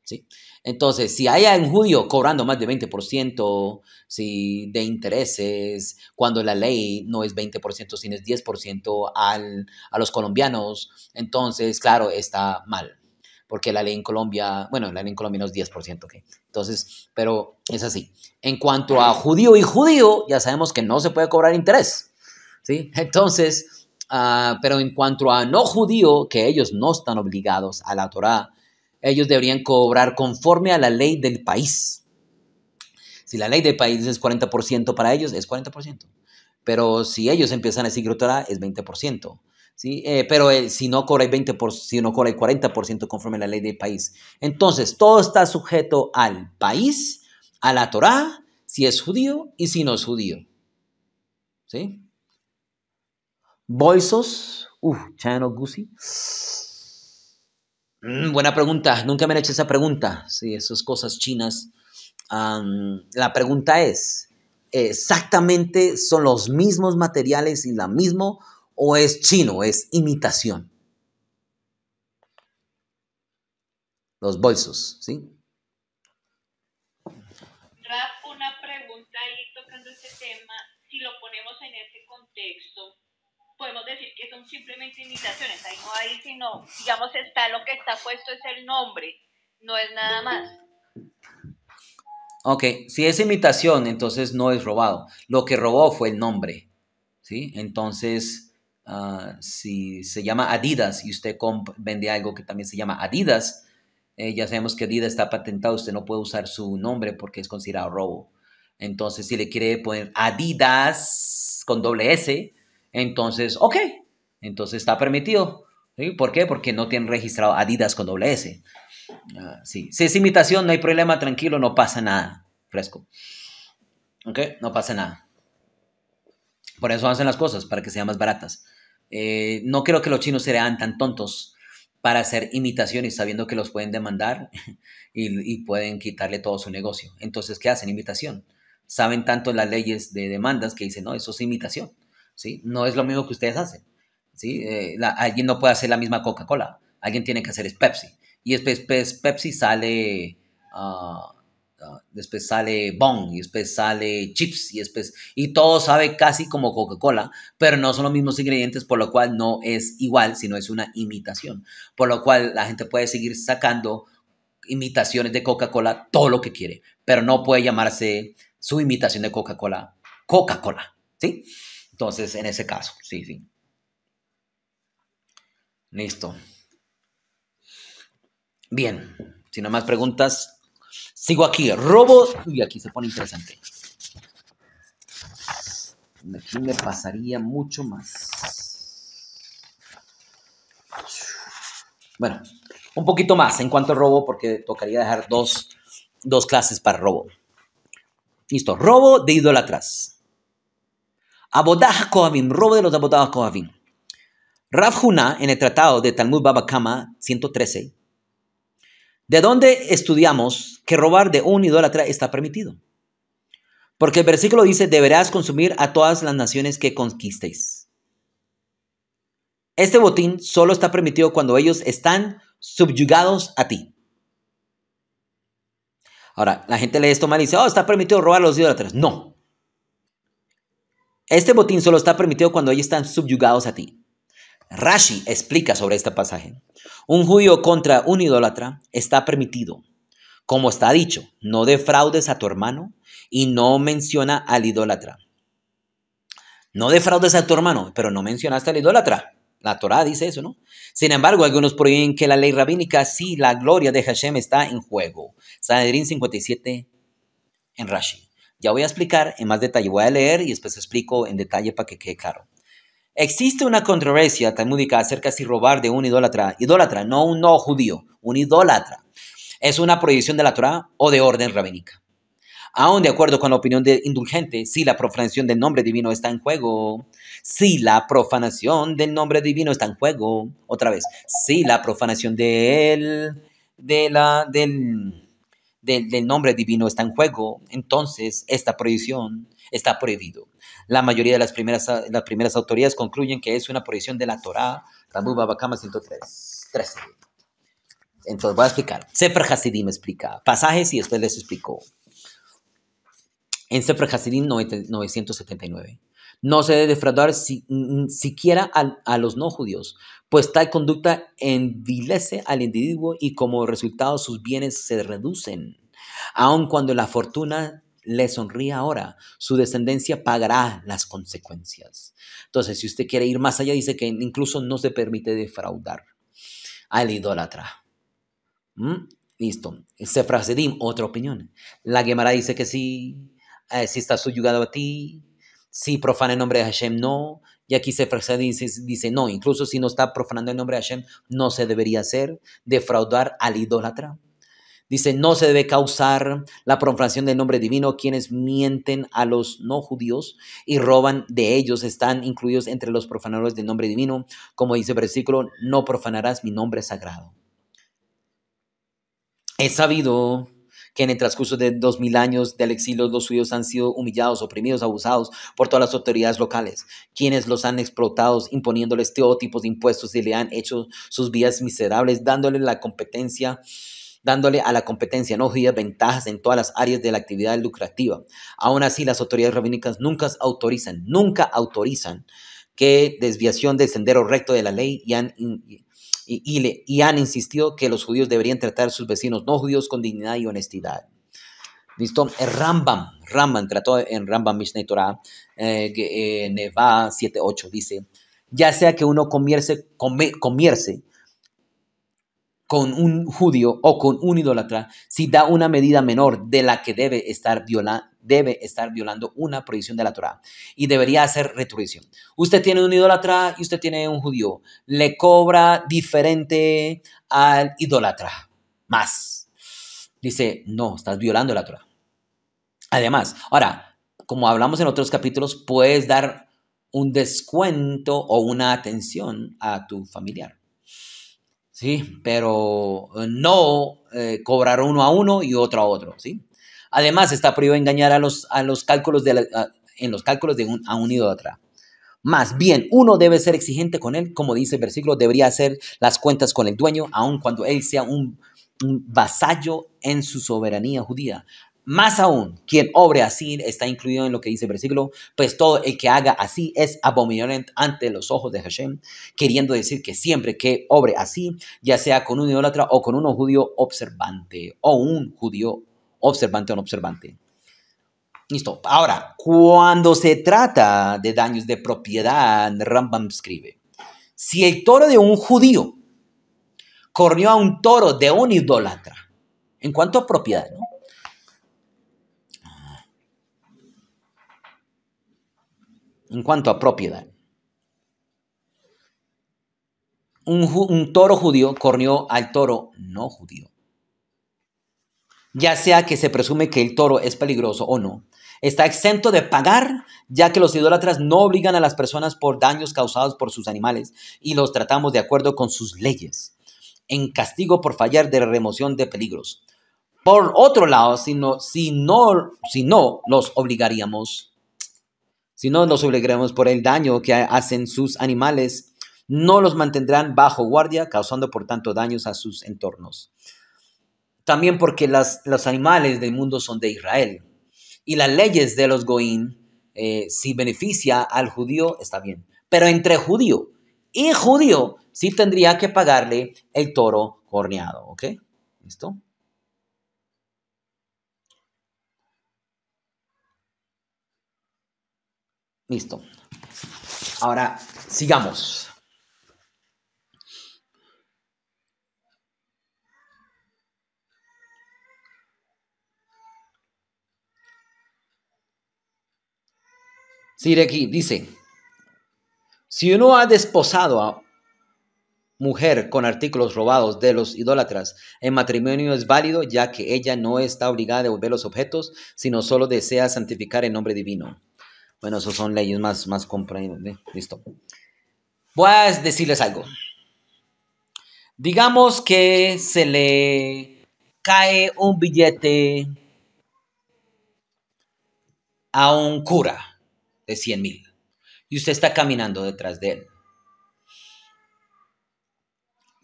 ¿sí? Entonces, si hay un judío cobrando más del 20% si de intereses, cuando la ley no es 20%, sino es 10% a los colombianos, entonces, claro, está mal porque la ley en Colombia, bueno, la ley en Colombia no es 10%, ¿ok? Entonces, pero es así. En cuanto a judío y judío, ya sabemos que no se puede cobrar interés, ¿sí? Entonces, ah, pero en cuanto a no judío, que ellos no están obligados a la Torá, ellos deberían cobrar conforme a la ley del país. Si la ley del país es 40% para ellos, es 40%. Pero si ellos empiezan a decir Torah, es 20%. ¿sí? Eh, pero eh, si no el 20%, si no el 40% conforme a la ley del país. Entonces, todo está sujeto al país, a la Torá, si es judío y si no es judío. ¿Sí? Bolsos, uh, Chano mm, buena pregunta, nunca me han hecho esa pregunta. Sí, esas cosas chinas. la pregunta es, exactamente son los mismos materiales y la mismo o es chino, es imitación. Los bolsos, ¿sí? Raf, una pregunta ahí tocando este tema. Si lo ponemos en ese contexto, podemos decir que son simplemente imitaciones. Ahí no hay, sino, digamos, está lo que está puesto es el nombre, no es nada más. Ok, si es imitación, entonces no es robado. Lo que robó fue el nombre. ¿Sí? Entonces, Ah, si se llama Adidas y usted vende algo que también se llama Adidas, eh, ya sabemos que Adidas está patentado, usted no puede usar su nombre porque es considerado robo. Entonces, si le quiere poner Adidas con doble S, entonces, ok, entonces está permitido. ¿Por qué? Porque no tienen registrado Adidas con doble S. Ah, si es imitación, no hay problema, tranquilo, no pasa nada. Fresco. ¿Ok? No pasa nada. Por eso hacen las cosas, para que sean más baratas. Eh, no creo que los chinos sean tan tontos para hacer imitaciones sabiendo que los pueden demandar (laughs) y, pueden quitarle todo su negocio. Entonces, ¿qué hacen? Imitación. Saben tanto las leyes de demandas que dicen, no, eso es imitación. ¿sí? No es lo mismo que ustedes hacen. ¿sí? Eh, alguien no puede hacer la misma Coca-Cola. Alguien tiene que hacer es Pepsi. Y es pues, pues, Pepsi sale... Ah, después sale Bong, y después sale Chips, y después... Y todo sabe casi como Coca-Cola, pero no son los mismos ingredientes, por lo cual no es igual, sino es una imitación. Por lo cual la gente puede seguir sacando imitaciones de Coca-Cola todo lo que quiere, pero no puede llamarse su imitación de Coca-Cola Coca-Cola, ¿sí? Entonces, en ese caso, sí, sí. Listo. Bien, si no más preguntas, Sigo aquí, robo. Y aquí se pone interesante. Aquí me pasaría mucho más. Bueno, un poquito más en cuanto a robo, porque tocaría dejar dos, clases para robo. Listo, robo de idolatrás. Abodaj Kohavim, robo de los Abodah Kohavim. Rav Huna, en el tratado de Talmud Babakama 113, ¿De dónde estudiamos que robar de un idólatra está permitido? Porque el versículo dice, deberás consumir a todas las naciones que conquistéis. Este botín solo está permitido cuando ellos están subyugados a ti. Ahora, la gente lee esto mal y dice, oh, está permitido robar a los idólatras. No. Este botín solo está permitido cuando ellos están subyugados a ti. Rashi explica sobre este pasaje. Un juicio contra un idólatra está permitido. Como está dicho, no defraudes a tu hermano y no menciona al idólatra. No defraudes a tu hermano, pero no mencionaste al idólatra. La Torah dice eso, ¿no? Sin embargo, algunos prohíben que la ley rabínica, sí, la gloria de Hashem está en juego. Sanedrín 57 en Rashi. Ya voy a explicar en más detalle, voy a leer y después explico en detalle para que quede claro. Existe una controversia talmúdica acerca si robar de un idólatra, idólatra, no un no judío, un idólatra, es una prohibición de la Torah o de orden rabínica. Aún de acuerdo con la opinión de indulgente, si la profanación del nombre divino está en juego, si la profanación del nombre divino está en juego, otra vez, si la profanación de él, de la, del, del, nombre divino está en juego, entonces esta prohibición está prohibido. La mayoría de las primeras, las primeras autoridades concluyen que es una prohibición de la Torá, 103, Entonces voy a explicar. Sefer Hasidim explica pasajes y después les explicó. En Sefer Hasidim 979. No se debe defraudar si, siquiera a, a los no judíos, pues tal conducta envilece al individuo y como resultado sus bienes se reducen. Aun cuando la fortuna le sonríe ahora, su descendencia pagará las consecuencias. Entonces, si usted quiere ir más allá, dice que incluso no se permite defraudar al idólatra. ¿Mm? Listo. Sefrasedim, otra opinión. La Gemara dice que sí, eh, si está subyugado a ti, si profana el nombre de Hashem, no, y aquí se dice, dice, no, incluso si no está profanando el nombre de Hashem, no se debería hacer, defraudar al idólatra. Dice, no se debe causar la profanación del nombre divino. Quienes mienten a los no judíos y roban de ellos están incluidos entre los profanadores del nombre divino. Como dice el versículo, no profanarás mi nombre sagrado. He sabido que en el transcurso de dos 2000 años del exilio los suyos han sido humillados, oprimidos, abusados por todas las autoridades locales, quienes los han explotado imponiéndoles tipo de impuestos y le han hecho sus vidas miserables, dándole la competencia dándole a la competencia no judía ventajas en todas las áreas de la actividad lucrativa. Aún así, las autoridades rabínicas nunca autorizan, nunca autorizan que desviación del sendero recto de la ley y han, y, le, y han insistido que los judíos deberían tratar a sus vecinos no judíos con dignidad y honestidad. ¿Listo? Eh, Rambam, Rambam trató en Rambam Mishneh Torah, eh, eh Neva 7.8 dice, ya sea que uno comierce, con un judío o con un idólatra si da una medida menor de la que debe estar, debe estar violando una prohibición de la Torah y debería hacer retribución. Usted tiene un idólatra y usted tiene un judío. Le cobra diferente al idólatra, más. Dice, no, estás violando la Torah. Además, ahora, como hablamos en otros capítulos, puedes dar un descuento o una atención a tu familiar. ¿sí? Pero eh, no eh, cobrar uno a uno y otro a otro, ¿sí? Además, está prohibido engañar a los, a los cálculos de en los cálculos de un, a de atrás. Más bien, uno debe ser exigente con él, como dice el versículo, debería hacer las cuentas con el dueño, aun cuando él sea un vasallo en su soberanía judía. Más aún, quien obre así está incluido en lo que dice el versículo, pues todo el que haga así es abominable ante los ojos de Hashem, queriendo decir que siempre que obre así, ya sea con un idólatra o con un judío observante, o un judío observante o no observante. Listo. Ahora, cuando se trata de daños de propiedad, Rambam escribe, si el toro de un judío corrió a un toro de un idólatra, en cuanto a propiedad, ¿no? en cuanto a propiedad. Un, toro judío corrió al toro no judío. Ya sea que se presume que el toro es peligroso o no, está exento de pagar, ya que los idólatras no obligan a las personas por daños causados por sus animales y los tratamos de acuerdo con sus leyes, en castigo por fallar de remoción de peligros. Por otro lado, si si no, si no los obligaríamos si no nos alegremos por el daño que hacen sus animales, no los mantendrán bajo guardia, causando por tanto daños a sus entornos. También porque los animales del mundo son de Israel. Y las leyes de los Goín, eh, si beneficia al judío, está bien. Pero entre judío y judío, sí tendría que pagarle el toro horneado, ¿ok? ¿Listo? Listo. Ahora, sigamos. Sigue aquí, dice, si uno ha desposado a mujer con artículos robados de los idólatras, el matrimonio es válido ya que ella no está obligada a devolver los objetos, sino solo desea santificar el nombre divino. Bueno, esos son leyes más, más comprensibles. Listo. Voy a decirles algo. Digamos que se le cae un billete a un cura de 100 mil y usted está caminando detrás de él.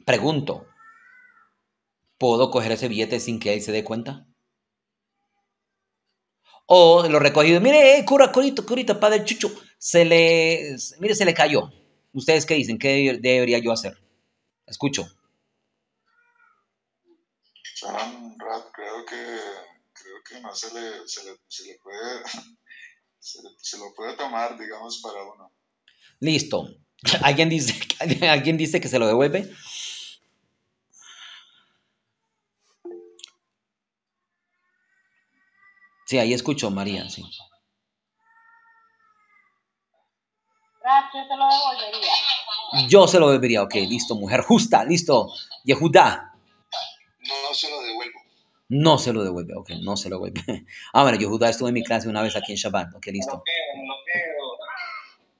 Pregunto, ¿puedo coger ese billete sin que él se dé cuenta? o lo recogido. Mire, eh, cura, curito, curito, padre Chucho, se le, mire, se le cayó. ¿Ustedes qué dicen? ¿Qué debería yo hacer? Escucho. creo que, creo que no se le, se le, puede, (laughs) lo puede tomar, digamos, para uno. Listo. (laughs) ¿Alguien dice, (laughs) ¿Alguien dice que se lo devuelve? Sí, ahí escucho, María, sí. Yo se lo devolvería. Yo se lo devolvería, ok, listo, mujer justa, listo. Yehudá. No no se lo devuelvo. No se lo devuelve, ok, no se lo devuelve. (laughs) Ah, bueno, Yehudá estuvo en mi clase una vez aquí en Shabbat, ok, listo.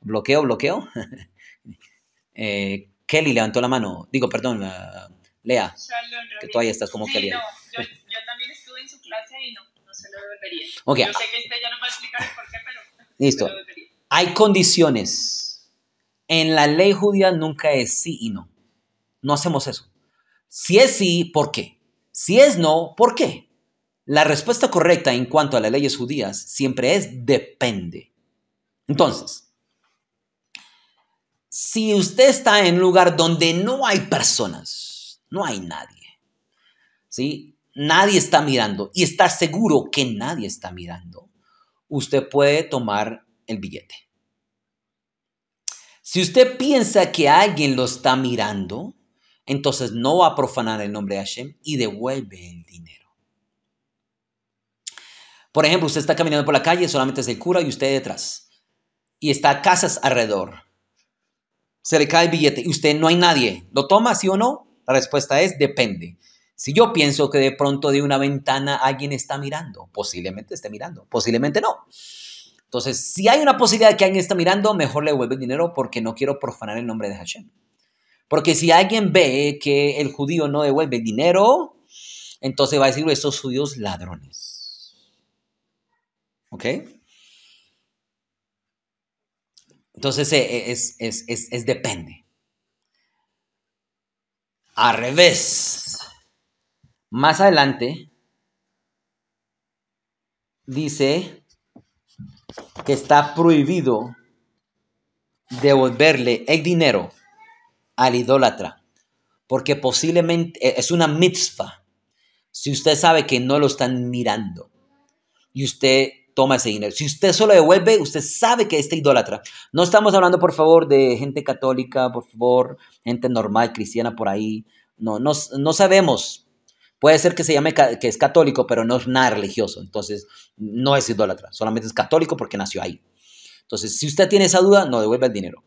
Bloqueo, bloqueo. ¿Bloqueo, bloqueo? (laughs) Eh, Kelly levantó la mano. Digo, perdón, ah, Lea, que tú ahí estás como sí, Kelly. (laughs) Okay. Listo. Hay condiciones. En la ley judía nunca es sí y no. No hacemos eso. Si es sí, ¿por qué? Si es no, ¿por qué? La respuesta correcta en cuanto a las leyes judías siempre es depende. Entonces, si usted está en un lugar donde no hay personas, no hay nadie, ¿sí? nadie está mirando y está seguro que nadie está mirando, usted puede tomar el billete. Si usted piensa que alguien lo está mirando, entonces no va a profanar el nombre de Hashem y devuelve el dinero. Por ejemplo, usted está caminando por la calle, solamente es el cura y usted detrás. Y está a casas alrededor. Se le cae el billete y usted no hay nadie. ¿Lo toma, sí o no? La respuesta es depende. Si yo pienso que de pronto de una ventana alguien está mirando, posiblemente esté mirando, posiblemente no. Entonces, si hay una posibilidad de que alguien está mirando, mejor le devuelve el dinero porque no quiero profanar el nombre de Hashem. Porque si alguien ve que el judío no devuelve el dinero, entonces va a decir, estos judíos ladrones. ¿Ok? Entonces eh, eh, es, es depende. Al revés, más adelante dice que está prohibido devolverle el dinero al idólatra, porque posiblemente eh, es una mitzvah. Si usted sabe que no lo están mirando y usted toma ese dinero, si usted solo devuelve, usted sabe que este idólatra. No estamos hablando, por favor, de gente católica, por favor, gente normal, cristiana por ahí. No, no, no sabemos, Puede ser que se llame que es católico, pero no es nada religioso. Entonces, no es idólatra, solamente es católico porque nació ahí. Entonces, si usted tiene esa duda, no devuelva el dinero.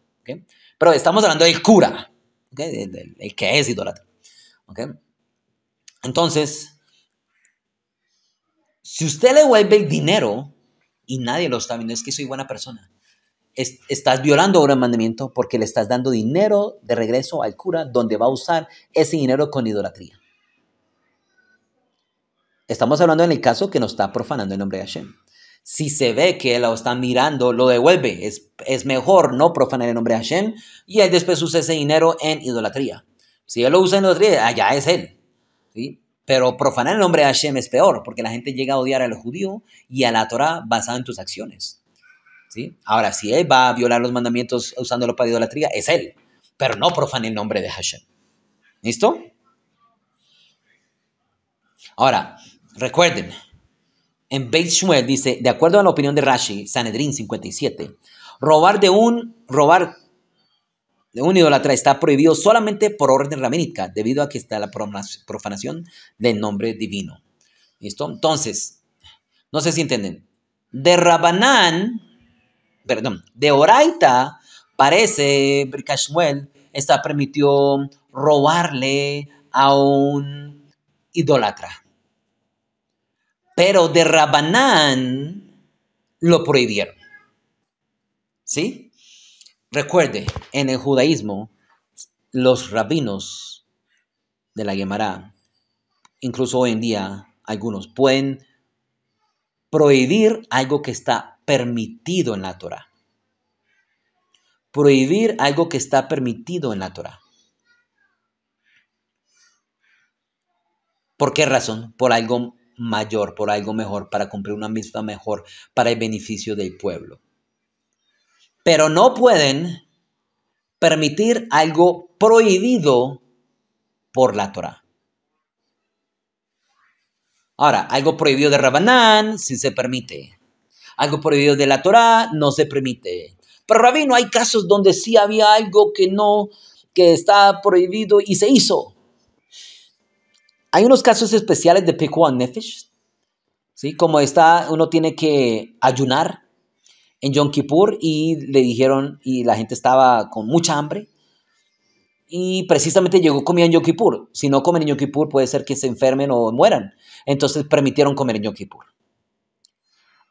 Pero estamos hablando del cura, el, que es idólatra. Entonces, si usted le devuelve el dinero y nadie lo está viendo, es que soy buena persona. estás violando un mandamiento porque le estás dando dinero de regreso al cura donde va a usar ese dinero con idolatría. Estamos hablando en el caso que nos está profanando el nombre de Hashem. Si se ve que él lo está mirando, lo devuelve. Es, mejor no profanar el nombre de Hashem y él después usa ese dinero en idolatría. Si él lo usa en idolatría, allá es él. Pero profanar el nombre de Hashem es peor, porque la gente llega a odiar al judío y a la Torah basada en tus acciones. ¿sí? Ahora, si él va a violar los mandamientos usándolo para idolatría, es él. Pero no profane el nombre de Hashem. ¿Listo? Ahora, Recuerden, en Beit Shmuel dice, de acuerdo a la opinión de Rashi, Sanedrín 57, robar de un, robar de un idólatra está prohibido solamente por orden rabínica, debido a que está la profanación del nombre divino. ¿Listo? Entonces, no sé si entienden. De Rabanán, perdón, de Oraita, parece, Brikashmuel, está permitió robarle a un idólatra. Pero de Rabanán lo prohibieron. ¿Sí? Recuerde, en el judaísmo, los rabinos de la Gemara, incluso hoy en día algunos, pueden prohibir algo que está permitido en la Torah. Prohibir algo que está permitido en la Torah. ¿Por qué razón? Por algo mayor, por algo mejor, para cumplir una misma mejor, para el beneficio del pueblo. Pero no pueden permitir algo prohibido por la Torah. Ahora, algo prohibido de Rabanán sí se permite. Algo prohibido de la Torah no se permite. Pero Rabino, hay casos donde sí había algo que no, que está prohibido y se hizo. Hay unos casos especiales de Pekuan Nefesh, ¿sí? como está, uno tiene que ayunar en Yom Kippur y le dijeron, y la gente estaba con mucha hambre, y precisamente llegó comida en Yom Kippur. Si no comen en Yom Kippur, puede ser que se enfermen o mueran. Entonces permitieron comer en Yom Kippur.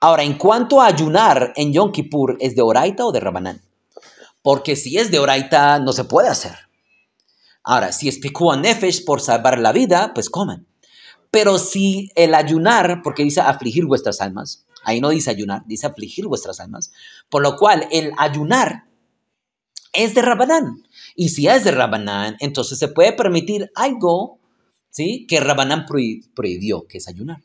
Ahora, en cuanto a ayunar en Yom Kippur, ¿es de Oraita o de Rabanán? Porque si es de Oraita, no se puede hacer. Ahora, si es a Nefesh por salvar la vida, pues coman. Pero si el ayunar, porque dice afligir vuestras almas, ahí no dice ayunar, dice afligir vuestras almas, por lo cual el ayunar es de Rabanán. Y si es de Rabanán, entonces se puede permitir algo ¿sí? que Rabanán prohibió, que es ayunar.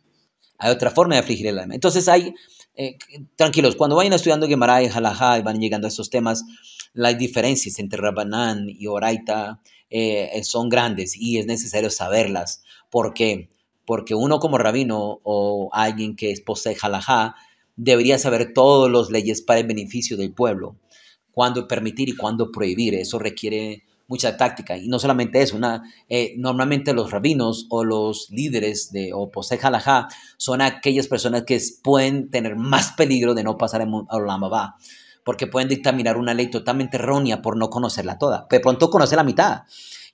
Hay otra forma de afligir el alma. Entonces hay, eh, tranquilos, cuando vayan estudiando Gemara y Halajá y van llegando a esos temas, las diferencias entre Rabanán y Oraita eh, eh, son grandes y es necesario saberlas. ¿Por qué? Porque uno como rabino o alguien que posee halajá debería saber todas las leyes para el beneficio del pueblo. Cuándo permitir y cuándo prohibir. Eso requiere mucha táctica. Y no solamente eso, una, eh, normalmente los rabinos o los líderes de o posee halajá son aquellas personas que pueden tener más peligro de no pasar a Olamabá porque pueden dictaminar una ley totalmente errónea por no conocerla toda. De pronto conoce la mitad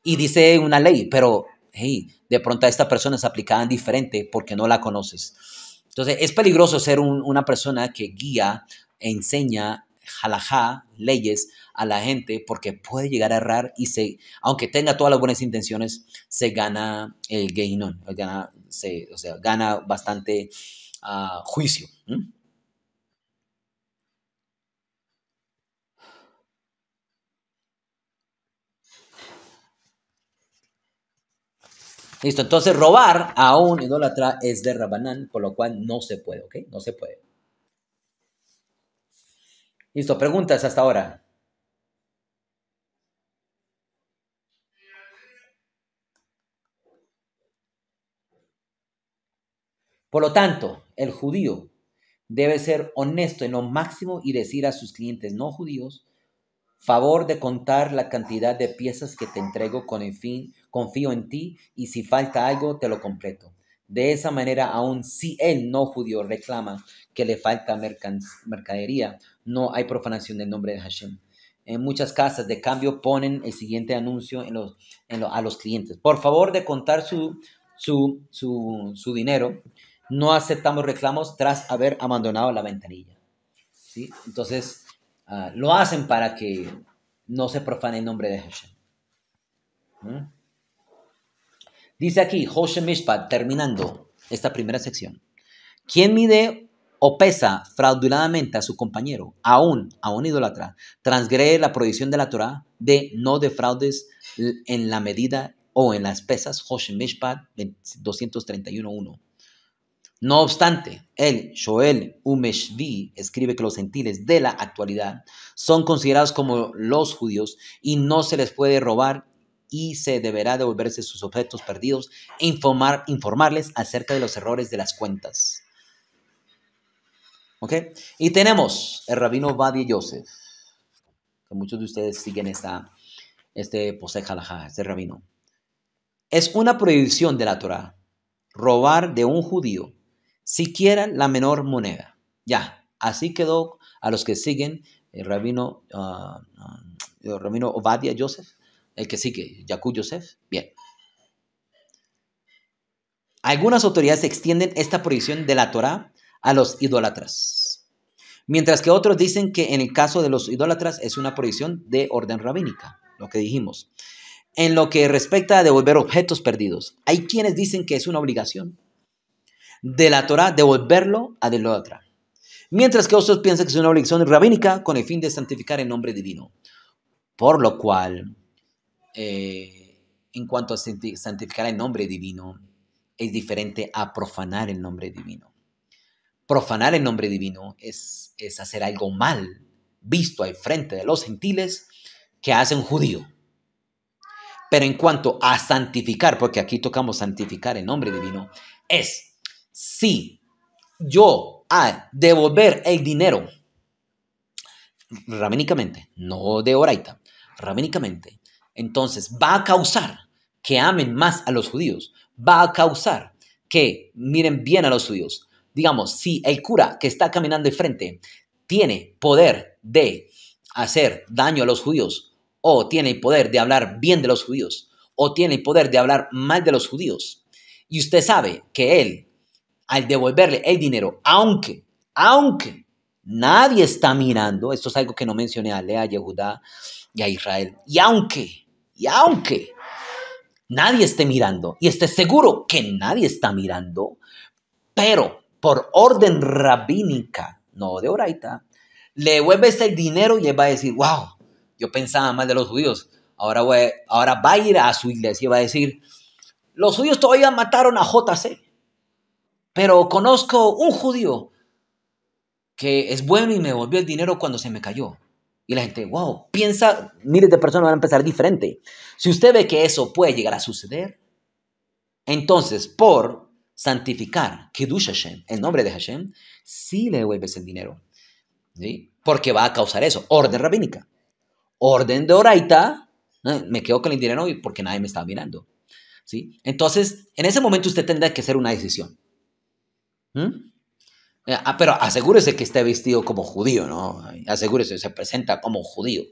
y dice una ley, pero hey, de pronto a esta persona es aplicada diferente porque no la conoces. Entonces, es peligroso ser una persona que guía, e enseña halajá, leyes a la gente porque puede llegar a errar y se, aunque tenga todas las buenas intenciones, se gana el gainon, se, o sea, gana bastante ah, juicio. Listo, entonces robar a un idólatra es de Rabanán, por lo cual no se puede, ¿ok? No se puede. Listo, preguntas hasta ahora. Por lo tanto, el judío debe ser honesto en lo máximo y decir a sus clientes no judíos Favor de contar la cantidad de piezas que te entrego con el fin, confío en ti y si falta algo te lo completo. De esa manera, aun si él no judío reclama que le falta mercadería, no hay profanación del nombre de Hashem. En muchas casas de cambio ponen el siguiente anuncio en los, a los clientes. Por favor de contar su, su, dinero, no aceptamos reclamos tras haber abandonado la ventanilla. ¿Sí? Entonces, Ah, lo hacen para que no se profane el nombre de Hashem. ¿Mm? Dice aquí, Hoshem Mishpat, terminando esta primera sección. Quien mide o pesa frauduladamente a su compañero, aún a un idólatra, transgrede la prohibición de la Torah de no defraudes en la medida o en las pesas, Hoshem Mishpat 231.1. No obstante, el Shoel Umeshvi escribe que los gentiles de la actualidad son considerados como los judíos y no se les puede robar y se deberá devolverse sus objetos perdidos e informar, informarles acerca de los errores de las cuentas. ¿Ok? Y tenemos el rabino Badi Yosef, que muchos de ustedes siguen esta, este Posej este rabino. Es una prohibición de la Torah robar de un judío siquiera la menor moneda. Ya, así quedó a los que siguen el rabino, ah, ah, el rabino Obadia Joseph, el que sigue, Yakut Joseph. Bien. Algunas autoridades extienden esta prohibición de la Torah a los idólatras, mientras que otros dicen que en el caso de los idólatras es una prohibición de orden rabínica, lo que dijimos. En lo que respecta a devolver objetos perdidos, hay quienes dicen que es una obligación de la Torah, devolverlo a de la otra. Mientras que otros piensan que es una obligación rabínica con el fin de santificar el nombre divino. Por lo cual, eh, en cuanto a santificar el nombre divino, es diferente a profanar el nombre divino. Profanar el nombre divino es, es hacer algo mal visto al frente de los gentiles que hacen judío. Pero en cuanto a santificar, porque aquí tocamos santificar el nombre divino, es si yo a devolver el dinero rabínicamente, no de oraita, rabínicamente, entonces va a causar que amen más a los judíos, va a causar que miren bien a los judíos. Digamos, si el cura que está caminando de frente tiene poder de hacer daño a los judíos, o tiene el poder de hablar bien de los judíos, o tiene el poder de hablar mal de los judíos, y usted sabe que él al devolverle el dinero, aunque, aunque nadie está mirando, esto es algo que no mencioné a Lea, a Yehudá y a Israel, y aunque, y aunque nadie esté mirando, y esté seguro que nadie está mirando, pero por orden rabínica, no de oraita, le devuelves el dinero y él va a decir, wow, yo pensaba mal de los judíos, ahora, voy, ahora va a ir a su iglesia y va a decir, los judíos todavía mataron a JC. Pero conozco un judío que es bueno y me volvió el dinero cuando se me cayó. Y la gente, wow, piensa, miles de personas van a empezar diferente. Si usted ve que eso puede llegar a suceder, entonces por santificar que Hashem, el nombre de Hashem, sí le devuelves el dinero. ¿sí? Porque va a causar eso, orden rabínica. Orden de oraita, me quedo con el dinero porque nadie me está mirando. ¿sí? Entonces, en ese momento usted tendrá que hacer una decisión. ¿Mm? Eh, ah, pero asegúrese que esté vestido como judío, ¿no? Asegúrese, se presenta como judío.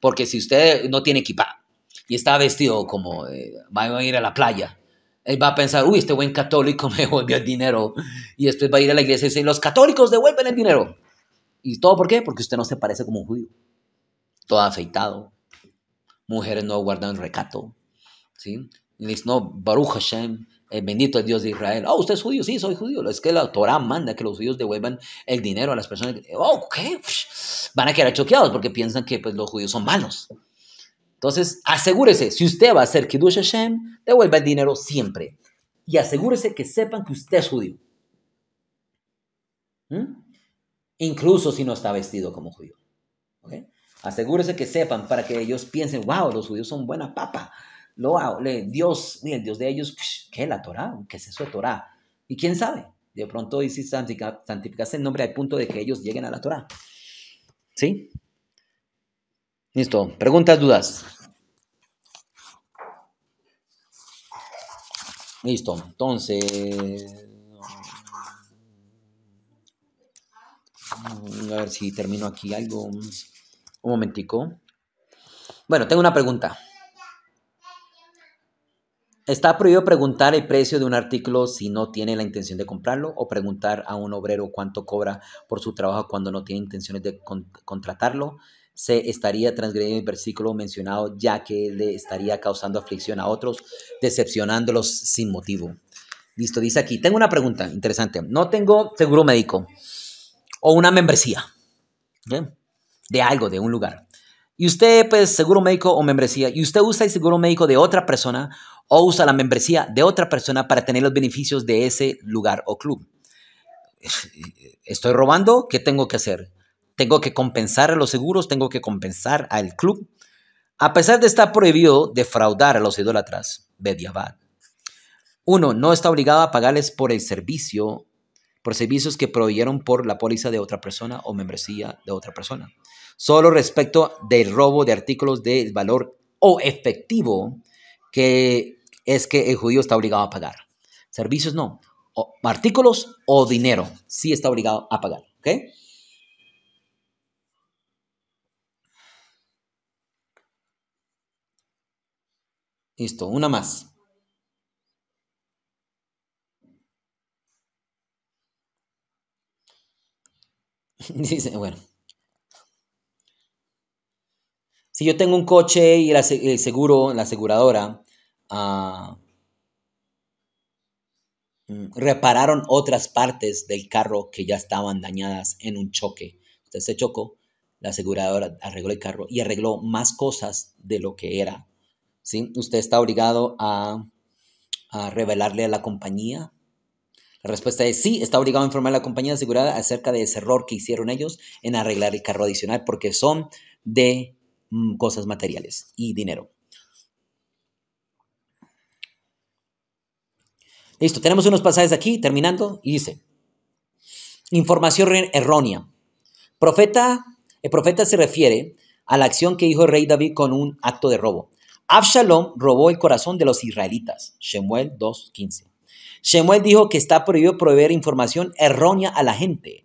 Porque si usted no tiene equipa y está vestido como eh, va a ir a la playa, él eh, va a pensar, uy, este buen católico (laughs) me devolvió el dinero. Y después va a ir a la iglesia y dice, los católicos devuelven el dinero. ¿Y todo por qué? Porque usted no se parece como un judío. Todo afeitado. Mujeres no guardan recato. ¿Sí? Y dice, no, Baruch Hashem, eh, bendito el Dios de Israel. Oh, usted es judío, sí, soy judío. Es que la Torah manda que los judíos devuelvan el dinero a las personas. Oh, ¿qué? Van a quedar choqueados porque piensan que pues, los judíos son malos. Entonces, asegúrese, si usted va a hacer Kiddush Hashem, devuelva el dinero siempre. Y asegúrese que sepan que usted es judío. ¿Mm? Incluso si no está vestido como judío. Asegúrese que sepan para que ellos piensen, wow, los judíos son buena papa lo Dios, mire, el Dios de ellos, ¿qué es la Torá? ¿Qué es eso de Torá? ¿Y quién sabe? De pronto dice, santificarse el nombre al punto de que ellos lleguen a la Torá ¿Sí? Listo. Preguntas, dudas. Listo. Entonces... A ver si termino aquí algo. Un momentico. Bueno, tengo una pregunta. Está prohibido preguntar el precio de un artículo si no tiene la intención de comprarlo o preguntar a un obrero cuánto cobra por su trabajo cuando no tiene intenciones de contratarlo. Se estaría transgrediendo el versículo mencionado ya que le estaría causando aflicción a otros, decepcionándolos sin motivo. Listo, dice aquí, tengo una pregunta interesante. No tengo seguro médico o una membresía de algo, de un lugar. Y usted, pues, seguro médico o membresía, y usted usa el seguro médico de otra persona o usa la membresía de otra persona para tener los beneficios de ese lugar o club. ¿Estoy robando? ¿Qué tengo que hacer? ¿Tengo que compensar a los seguros? ¿Tengo que compensar al club? A pesar de estar prohibido defraudar a los idólatras, Bediabad. Uno, no está obligado a pagarles por el servicio, por servicios que proveyeron por la póliza de otra persona o membresía de otra persona. Solo respecto del robo de artículos de valor o efectivo que es que el judío está obligado a pagar. Servicios no. artículos o dinero sí está obligado a pagar. ¿Ok? Listo, una más. (laughs) Dice, bueno. Si yo tengo un coche y el seguro, la aseguradora, ah, repararon otras partes del carro que ya estaban dañadas en un choque. Usted se chocó, la aseguradora arregló el carro y arregló más cosas de lo que era. ¿sí? Usted está obligado a, a revelarle a la compañía. La respuesta es sí, está obligado a informar a la compañía asegurada acerca de ese error que hicieron ellos en arreglar el carro adicional porque son de Mm, cosas materiales y dinero. Listo, tenemos unos pasajes aquí, terminando, y dice, información er-, errónea. Profeta, el profeta se refiere a la acción que hizo el rey David con un acto de robo. Absalom robó el corazón de los israelitas. Shemuel 2.15. Shemuel dijo que está prohibido proveer información errónea a la gente.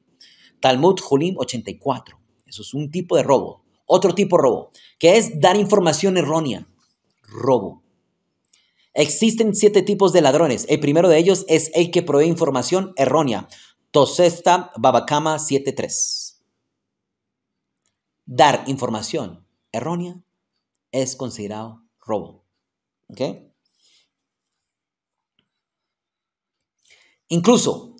Talmud Julim 84. Eso es un tipo de robo. Otro tipo de robo, que es dar información errónea. Robo. Existen siete tipos de ladrones. El primero de ellos es el que provee información errónea. Tosesta Babacama 7.3. Dar información errónea es considerado robo. ¿Ok? Incluso,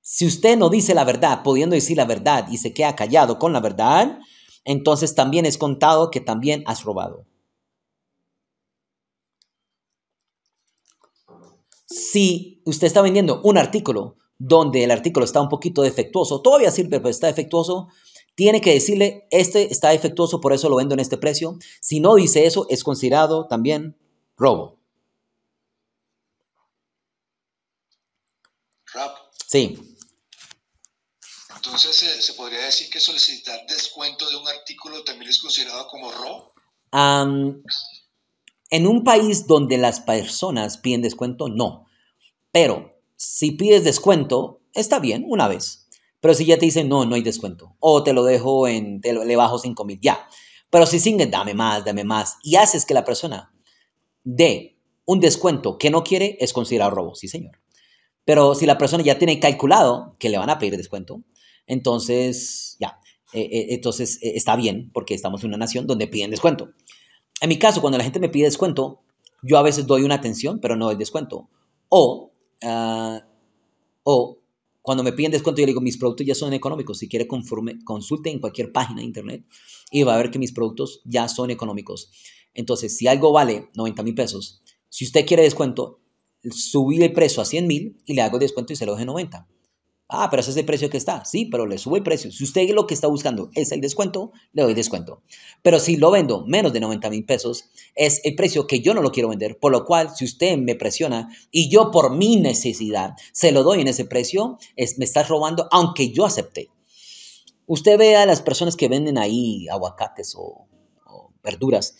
si usted no dice la verdad, pudiendo decir la verdad y se queda callado con la verdad, entonces también es contado que también has robado. Si usted está vendiendo un artículo donde el artículo está un poquito defectuoso, todavía sirve, pero está defectuoso, tiene que decirle, este está defectuoso, por eso lo vendo en este precio. Si no dice eso, es considerado también robo. Sí. Entonces, eh, ¿se, podría decir que solicitar descuento de un artículo también es considerado como robo? en un país donde las personas piden descuento, no. Pero si pides descuento, está bien una vez. Pero si ya te dicen, no, no hay descuento. O te lo dejo en, le bajo 5 mil, ya. Pero si siguen, dame más, dame más. Y haces que la persona dé un descuento que no quiere, es considerado robo, sí señor. Pero si la persona ya tiene calculado que le van a pedir descuento, entonces, ya, eh, eh, entonces eh, está bien porque estamos en una nación donde piden descuento. En mi caso, cuando la gente me pide descuento, yo a veces doy una atención, pero no el descuento. O, ah, o cuando me piden descuento, yo le digo, mis productos ya son económicos. Si quiere, conforme, consulte en cualquier página de internet y va a ver que mis productos ya son económicos. Entonces, si algo vale 90 mil pesos, si usted quiere descuento, subí el precio a 100 mil y le hago descuento y se lo en 90. Ah, pero ese es el precio que está. Sí, pero le subo el precio. Si usted lo que está buscando es el descuento, le doy descuento. Pero si lo vendo menos de 90 mil pesos, es el precio que yo no lo quiero vender. Por lo cual, si usted me presiona y yo por mi necesidad se lo doy en ese precio, es, me está robando aunque yo acepté. Usted ve a las personas que venden ahí aguacates o, verduras.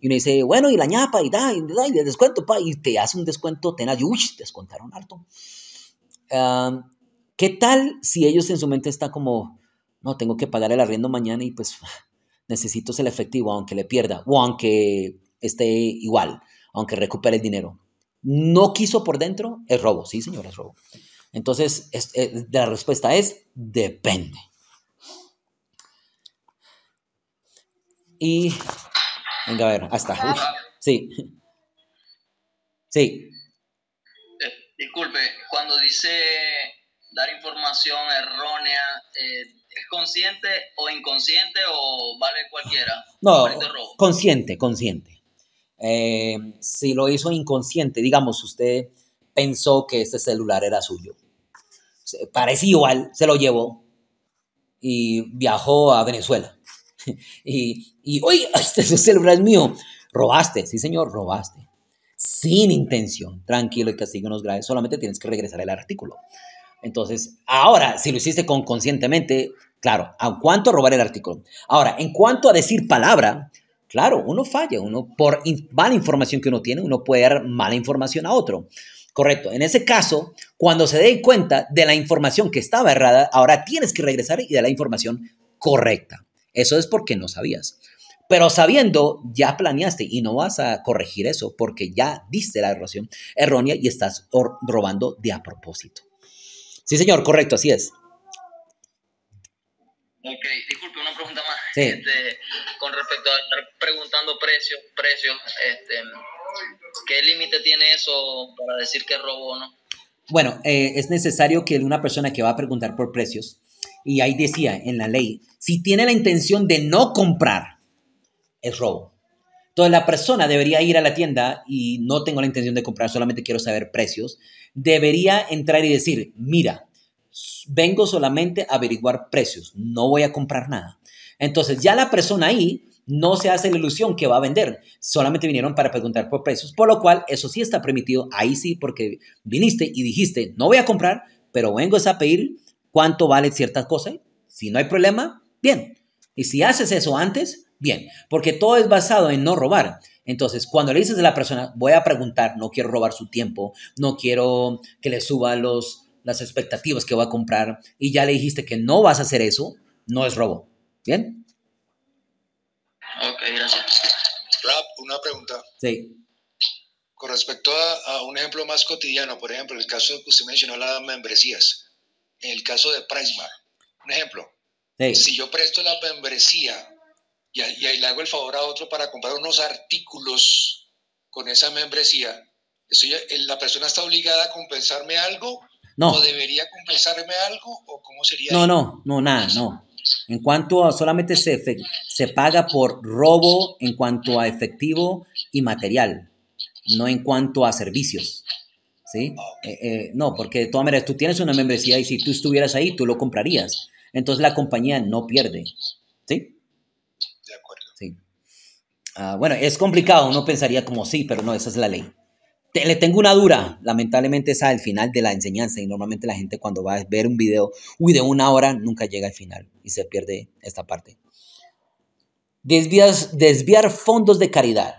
Y me dice, bueno, y la ñapa, y da, y da, y el descuento, pa, y te hace un descuento tenaz. Uy, descontaron alto ah, ¿Qué tal si ellos en su mente está como, no, tengo que pagar el arriendo mañana y pues (laughs) necesito el efectivo, aunque le pierda, o aunque esté igual, aunque recupere el dinero? No quiso por dentro, es robo, sí señor, es robo. Entonces, eh, la respuesta es depende. Y, venga a ver, hasta. sí. Sí. Eh, disculpe, cuando dice dar información errónea, eh, ¿es consciente o inconsciente o vale cualquiera? No, consciente, consciente. Eh, si lo hizo inconsciente, digamos, usted pensó que este celular era suyo. Parecía igual, se lo llevó y viajó a Venezuela. (laughs) y, y oye, (laughs) este celular es mío. Robaste, sí señor, robaste sin intención, tranquilo y castigo no es grave, solamente tienes que regresar el artículo. Entonces, ahora, si lo hiciste con conscientemente, claro, ¿a cuánto robar el artículo? Ahora, en cuanto a decir palabra, claro, uno falla, uno por mala información que uno tiene, uno puede dar mala información a otro. Correcto. En ese caso, cuando se dé cuenta de la información que estaba errada, ahora tienes que regresar y dar la información correcta. Eso es porque no sabías. Pero sabiendo, ya planeaste y no vas a corregir eso porque ya diste la información errónea y estás robando de a propósito. Sí, señor, correcto, así es. Ok, disculpe, una pregunta más. Este, con respecto a estar preguntando precios, precios, este, ¿qué límite tiene eso para decir que es robo o no? Bueno, eh, es necesario que una persona que va a preguntar por precios, y ahí decía en la ley, si tiene la intención de no comprar, es robo. Entonces la persona debería ir a la tienda y no tengo la intención de comprar, solamente quiero saber precios. Debería entrar y decir, mira, vengo solamente a averiguar precios, no voy a comprar nada. Entonces ya la persona ahí no se hace la ilusión que va a vender, solamente vinieron para preguntar por precios, por lo cual eso sí está permitido, ahí sí, porque viniste y dijiste, no voy a comprar, pero vengo a pedir cuánto vale ciertas cosas. Si no hay problema, bien. Y si haces eso antes, Bien, porque todo es basado en no robar. Entonces, cuando le dices a la persona, voy a preguntar, no quiero robar su tiempo, no quiero que le suba los, las expectativas que va a comprar, y ya le dijiste que no vas a hacer eso, no es robo. ¿Bien? Ok, gracias. Rap, una pregunta. Sí. Con respecto a, un ejemplo más cotidiano, por ejemplo, el caso que usted mencionó, las membresías. En el caso de prisma, un ejemplo. Si yo presto la membresía y, ahí le hago el favor a otro para comprar unos artículos con esa membresía, eso eh, la persona está obligada a compensarme algo no. o debería compensarme algo o cómo sería no no no nada no en cuanto a solamente se, paga por robo en cuanto a efectivo y material no en cuanto a servicios sí ah, eh, eh, no porque de todas maneras tú tienes una membresía y si tú estuvieras ahí tú lo comprarías entonces la compañía no pierde sí Ah, bueno, es complicado, uno pensaría como sí, pero no, esa es la ley. le tengo una dura, lamentablemente es al final de la enseñanza y normalmente la gente cuando va a ver un video, uy, de una hora, nunca llega al final y se pierde esta parte. desviar fondos de caridad.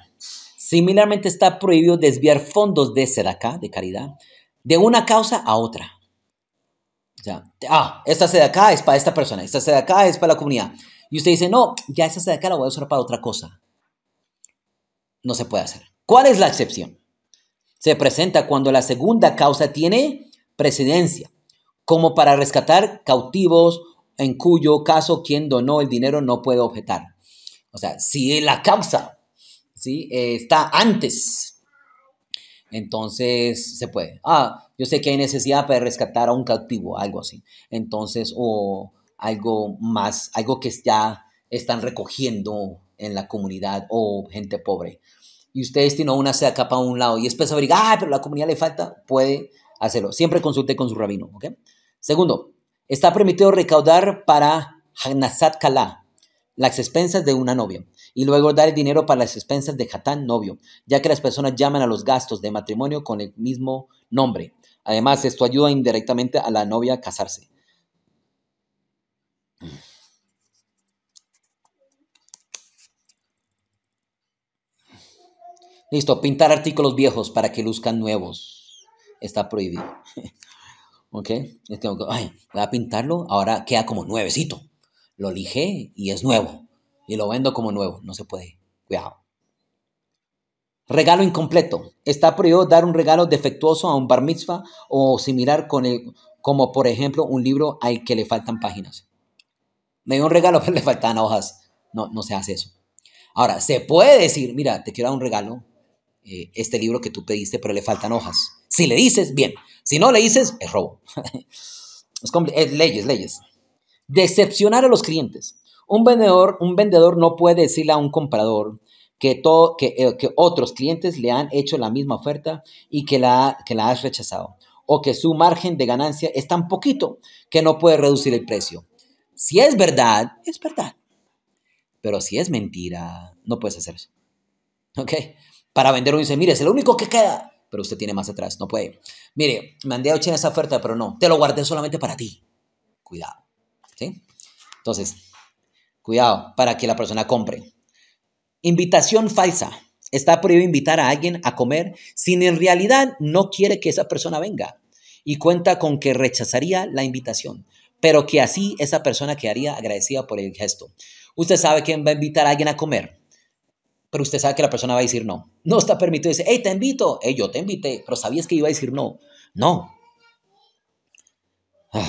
Similarmente está prohibido desviar fondos de SEDACA, de caridad, de una causa a otra. O sea, ah, esta SEDACA es para esta persona, esta SEDACA es para la comunidad. Y usted dice, no, ya esta SEDACA la voy a usar para otra cosa no se puede hacer. ¿Cuál es la excepción? Se presenta cuando la segunda causa tiene precedencia, como para rescatar cautivos en cuyo caso quien donó el dinero no puede objetar. O sea, si la causa eh, está antes, entonces se puede. Ah, yo sé que hay necesidad para rescatar a un cautivo, algo así. Entonces, o algo más, algo que ya están recogiendo en la comunidad o gente pobre y usted destinó una capa a un lado y después averiguar, pero la comunidad le falta, puede hacerlo. Siempre consulte con su rabino. Segundo, está permitido recaudar para Hagnasat Kalá, las expensas de una novia, y luego dar el dinero para las expensas de Hatán novio, ya que las personas llaman a los gastos de matrimonio con el mismo nombre. Además, esto ayuda indirectamente a la novia a casarse. Listo, pintar artículos viejos para que luzcan nuevos. Está prohibido. (laughs) ¿Ok? voy a pintarlo, ahora queda como nuevecito. Lo lijé y es nuevo. Y lo vendo como nuevo. No se puede. Cuidado. Regalo incompleto. Está prohibido dar un regalo defectuoso a un bar mitzvah o similar con el, como por ejemplo un libro al que le faltan páginas. Me dio un regalo (laughs) pero le faltan hojas. No, no se hace eso. Ahora, se puede decir, mira, te quiero dar un regalo, eh, este libro que tú pediste, pero le faltan hojas. Si le dices, bien. Si no le dices, es robo. (laughs) es, leyes, leyes. Decepcionar a los clientes. Un vendedor, un vendedor no puede decirle a un comprador que, todo, eh, que, otros clientes le han hecho la misma oferta y que la, que la has rechazado. O que su margen de ganancia es tan poquito que no puede reducir el precio. Si es verdad, es verdad. Pero si es mentira, no puedes hacer eso. ¿Ok? para vender uno dice, mire, es el único que queda, pero usted tiene más atrás, no puede. Mire, mandé a en esa oferta, pero no, te lo guardé solamente para ti. Cuidado, ¿sí? Entonces, cuidado para que la persona compre. Invitación falsa. Está prohibido invitar a alguien a comer si en realidad no quiere que esa persona venga y cuenta con que rechazaría la invitación, pero que así esa persona quedaría agradecida por el gesto. Usted sabe quién va a invitar a alguien a comer pero usted sabe que la persona va a decir no. No está permitido decir, hey, te invito, hey, yo te invité, pero sabías que iba a decir no. No. Ah.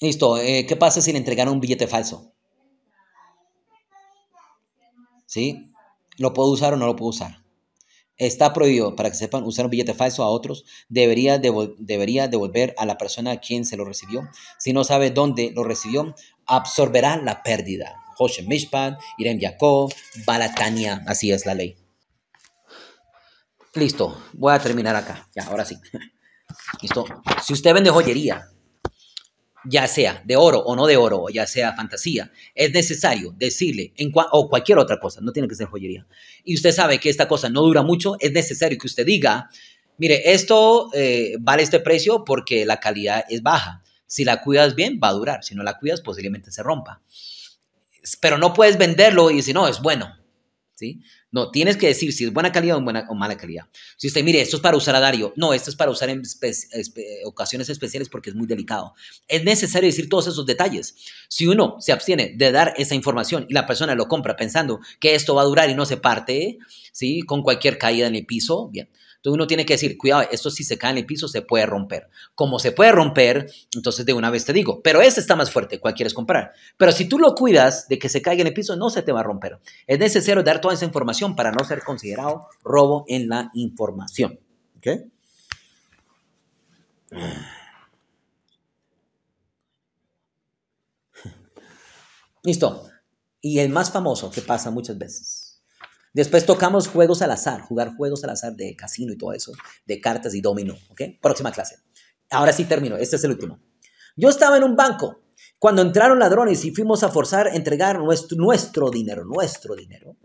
Listo, eh, ¿qué pasa si le entregaron un billete falso? ¿Sí? ¿Lo puedo usar o no lo puedo usar? Está prohibido, para que sepan, usar un billete falso a otros. Debería, debería devolver a la persona a quien se lo recibió. Si no sabe dónde lo recibió, absorberá la pérdida. José Mishpat, Irem Yacob, Balatania. Así es la ley. Listo, voy a terminar acá. Ya, ahora sí. (laughs) Listo. Si usted vende joyería, ya sea de oro o no de oro, ya sea fantasía, es necesario decirle, en o cualquier otra cosa, no tiene que ser joyería, y usted sabe que esta cosa no dura mucho, es necesario que usted diga, mire, esto eh, vale este precio porque la calidad es baja. Si la cuidas bien, va a durar. Si no la cuidas, posiblemente se rompa. Pero no puedes venderlo y decir, no, es bueno. ¿sí? No, tienes que decir si es buena calidad o, mala calidad. Si usted, mire, esto es para usar a Dario, no, esto es para usar en ocasiones especiales porque es muy delicado. Es necesario decir todos esos detalles. Si uno se abstiene de dar esa información y la persona lo compra pensando que esto va a durar y no se parte, ¿sí? Con cualquier caída en el piso, bien. Entonces uno tiene que decir, cuidado, esto si se cae en el piso se puede romper. Como se puede romper, entonces de una vez te digo, pero este está más fuerte, ¿cuál quieres comprar? Pero si tú lo cuidas de que se caiga en el piso, no se te va a romper. Es necesario dar toda esa información para no ser considerado robo en la información. ¿Ok? Listo. Y el más famoso que pasa muchas veces. Después tocamos juegos al azar, jugar juegos al azar de casino y todo eso, de cartas y dominó, ¿ok? Próxima clase. Ahora sí termino, este es el último. Yo estaba en un banco cuando entraron ladrones y fuimos a forzar entregar nuestro, nuestro dinero, nuestro dinero.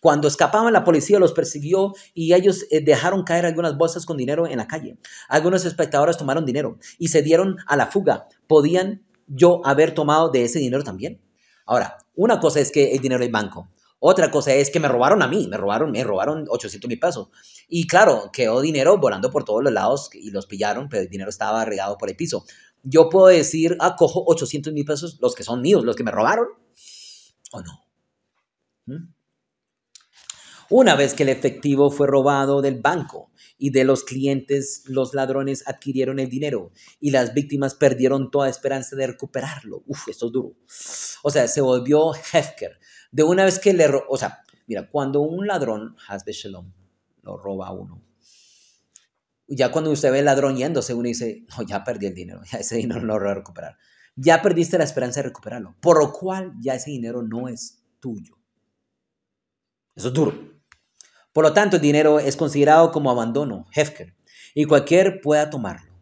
Cuando escapaban, la policía los persiguió y ellos eh, dejaron caer algunas bolsas con dinero en la calle. Algunos espectadores tomaron dinero y se dieron a la fuga. ¿Podían yo haber tomado de ese dinero también? Ahora, una cosa es que el dinero del banco, otra cosa es que me robaron a mí, me robaron, me robaron 800 mil pesos. Y claro, quedó dinero volando por todos los lados y los pillaron, pero el dinero estaba regado por el piso. Yo puedo decir, ah, cojo 800 mil pesos, los que son míos, los que me robaron, o no. ¿Mm? Una vez que el efectivo fue robado del banco y de los clientes, los ladrones adquirieron el dinero y las víctimas perdieron toda esperanza de recuperarlo. Uf, esto es duro. O sea, se volvió Hefker, de una vez que le... O sea, mira, cuando un ladrón, Hasbe Shalom, lo roba a uno, ya cuando usted ve el ladrón yéndose, uno dice, no, ya perdí el dinero, ya ese dinero no lo voy a recuperar. Ya perdiste la esperanza de recuperarlo, por lo cual ya ese dinero no es tuyo. Eso es duro. Por lo tanto, el dinero es considerado como abandono, hefker, y cualquier pueda tomarlo,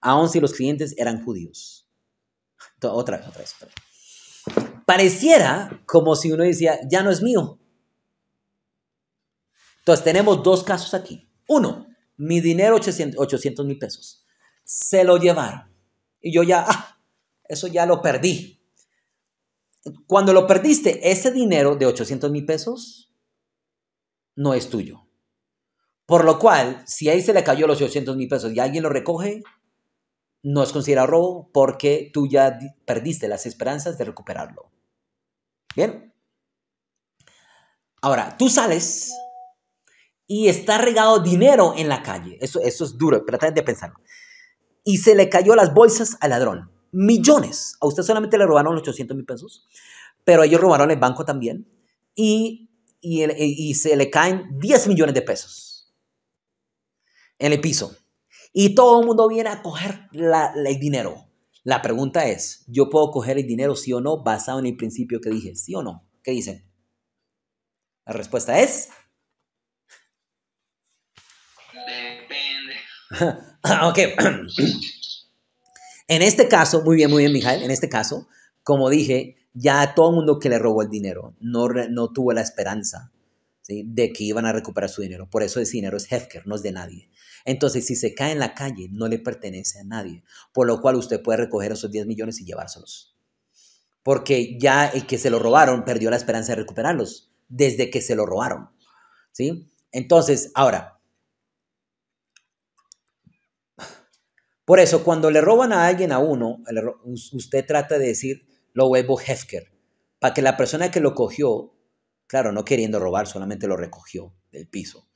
aun si los clientes eran judíos. Otra otra vez, pareciera como si uno decía, ya no es mío. Entonces tenemos dos casos aquí. Uno, mi dinero 800 mil pesos. Se lo llevaron. Y yo ya, ah, eso ya lo perdí. Cuando lo perdiste, ese dinero de 800 mil pesos no es tuyo. Por lo cual, si ahí se le cayó los 800 mil pesos y alguien lo recoge, no es considerado robo porque tú ya perdiste las esperanzas de recuperarlo. Bien. Ahora, tú sales y está regado dinero en la calle. Eso, eso es duro, trata de pensarlo. Y se le cayó las bolsas al ladrón. Millones. A usted solamente le robaron los 800 mil pesos, pero ellos robaron el banco también. Y, y, se le caen 10 millones de pesos en el piso. Y todo el mundo viene a coger el dinero. La pregunta es, ¿yo puedo coger el dinero sí o no basado en el principio que dije? ¿Sí o no? ¿Qué dicen? La respuesta es... Depende. (laughs) ok. en este caso, muy bien, muy bien, Mijael, en este caso, como dije, ya todo el mundo que le robó el dinero no, no tuvo la esperanza de que iban a recuperar su dinero. Por eso ese dinero es Hefker, no es de nadie. Entonces, si se cae en la calle, no le pertenece a nadie, por lo cual usted puede recoger esos 10 millones y llevárselos. Porque ya el que se lo robaron perdió la esperanza de recuperarlos desde que se lo robaron. ¿Sí? Entonces, ahora, por eso cuando le roban a alguien a uno, usted trata de decir lo huevo Hefker, para que la persona que lo cogió, claro, no queriendo robar, solamente lo recogió del piso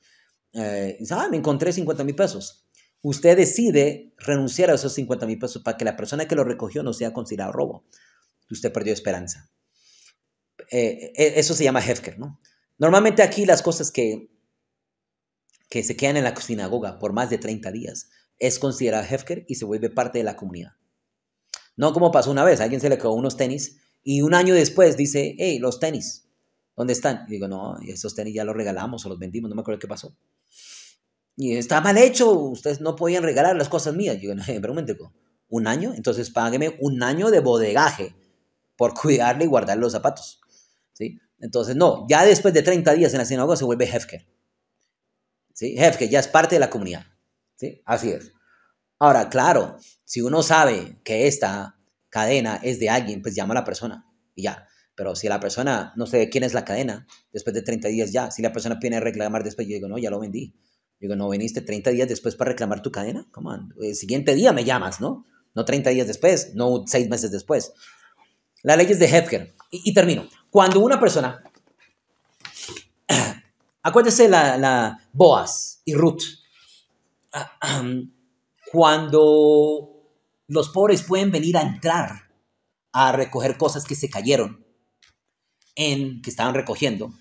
eh, dice, ah, me encontré 50 mil pesos. Usted decide renunciar a esos 50 mil pesos para que la persona que lo recogió no sea considerado robo. Usted perdió esperanza. Eh, eh, eso se llama Hefker, ¿no? Normalmente aquí las cosas que, que se quedan en la sinagoga por más de 30 días es considerada Hefker y se vuelve parte de la comunidad. No como pasó una vez, alguien se le quedó unos tenis y un año después dice, hey, los tenis, ¿dónde están? Y digo, no, esos tenis ya los regalamos o los vendimos, no me acuerdo qué pasó y está mal hecho, ustedes no podían regalar las cosas mías. Yo, (laughs) no, pero un momento, ¿un año? Entonces págueme un año de bodegaje por cuidarle y guardar los zapatos. ¿sí? Entonces, no, ya después de 30 días en la sinagoga se vuelve Hefker. ¿sí? Hefker ya es parte de la comunidad. ¿sí? Así es. Ahora, claro, si uno sabe que esta cadena es de alguien, pues llama a la persona y ya. Pero si la persona no sé quién es la cadena, después de 30 días ya, si la persona viene a reclamar después, yo digo, no, ya lo vendí. Digo, no viniste 30 días después para reclamar tu cadena. Come El siguiente día me llamas, ¿no? No 30 días después, no 6 meses después. ley es de Hefger. Y, termino. Cuando una persona. (clears throat) Acuérdese la, la Boas y Ruth. (clears throat) Cuando los pobres pueden venir a entrar a recoger cosas que se cayeron, en, que estaban recogiendo,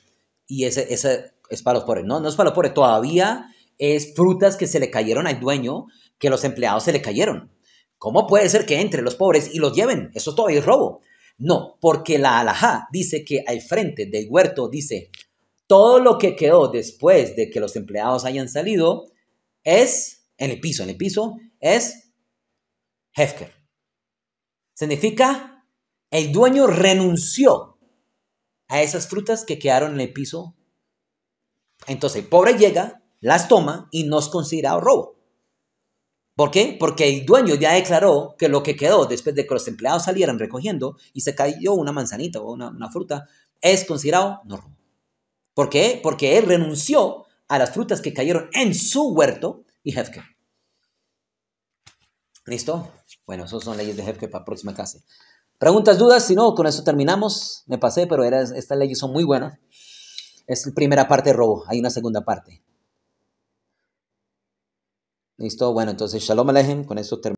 y ese, ese es para los pobres. No, no es para los pobres. Todavía es frutas que se le cayeron al dueño, que los empleados se le cayeron. ¿Cómo puede ser que entre los pobres y los lleven? Eso es todo, es robo. No, porque la alajá dice que al frente del huerto dice, todo lo que quedó después de que los empleados hayan salido es, en el piso, en el piso, es Hefker. Significa, el dueño renunció a esas frutas que quedaron en el piso. Entonces el pobre llega las toma y no es considerado robo. ¿Por qué? Porque el dueño ya declaró que lo que quedó después de que los empleados salieran recogiendo y se cayó una manzanita o una, fruta, es considerado no robo. ¿Por qué? Porque él renunció a las frutas que cayeron en su huerto y jefe. ¿Listo? Bueno, esas son leyes de jefe para próxima clase. Preguntas, dudas, si no, con eso terminamos. Me pasé, pero estas leyes son muy buenas. Es la primera parte de robo, hay una segunda parte. Listo, bueno, entonces Shalom Alejem, con eso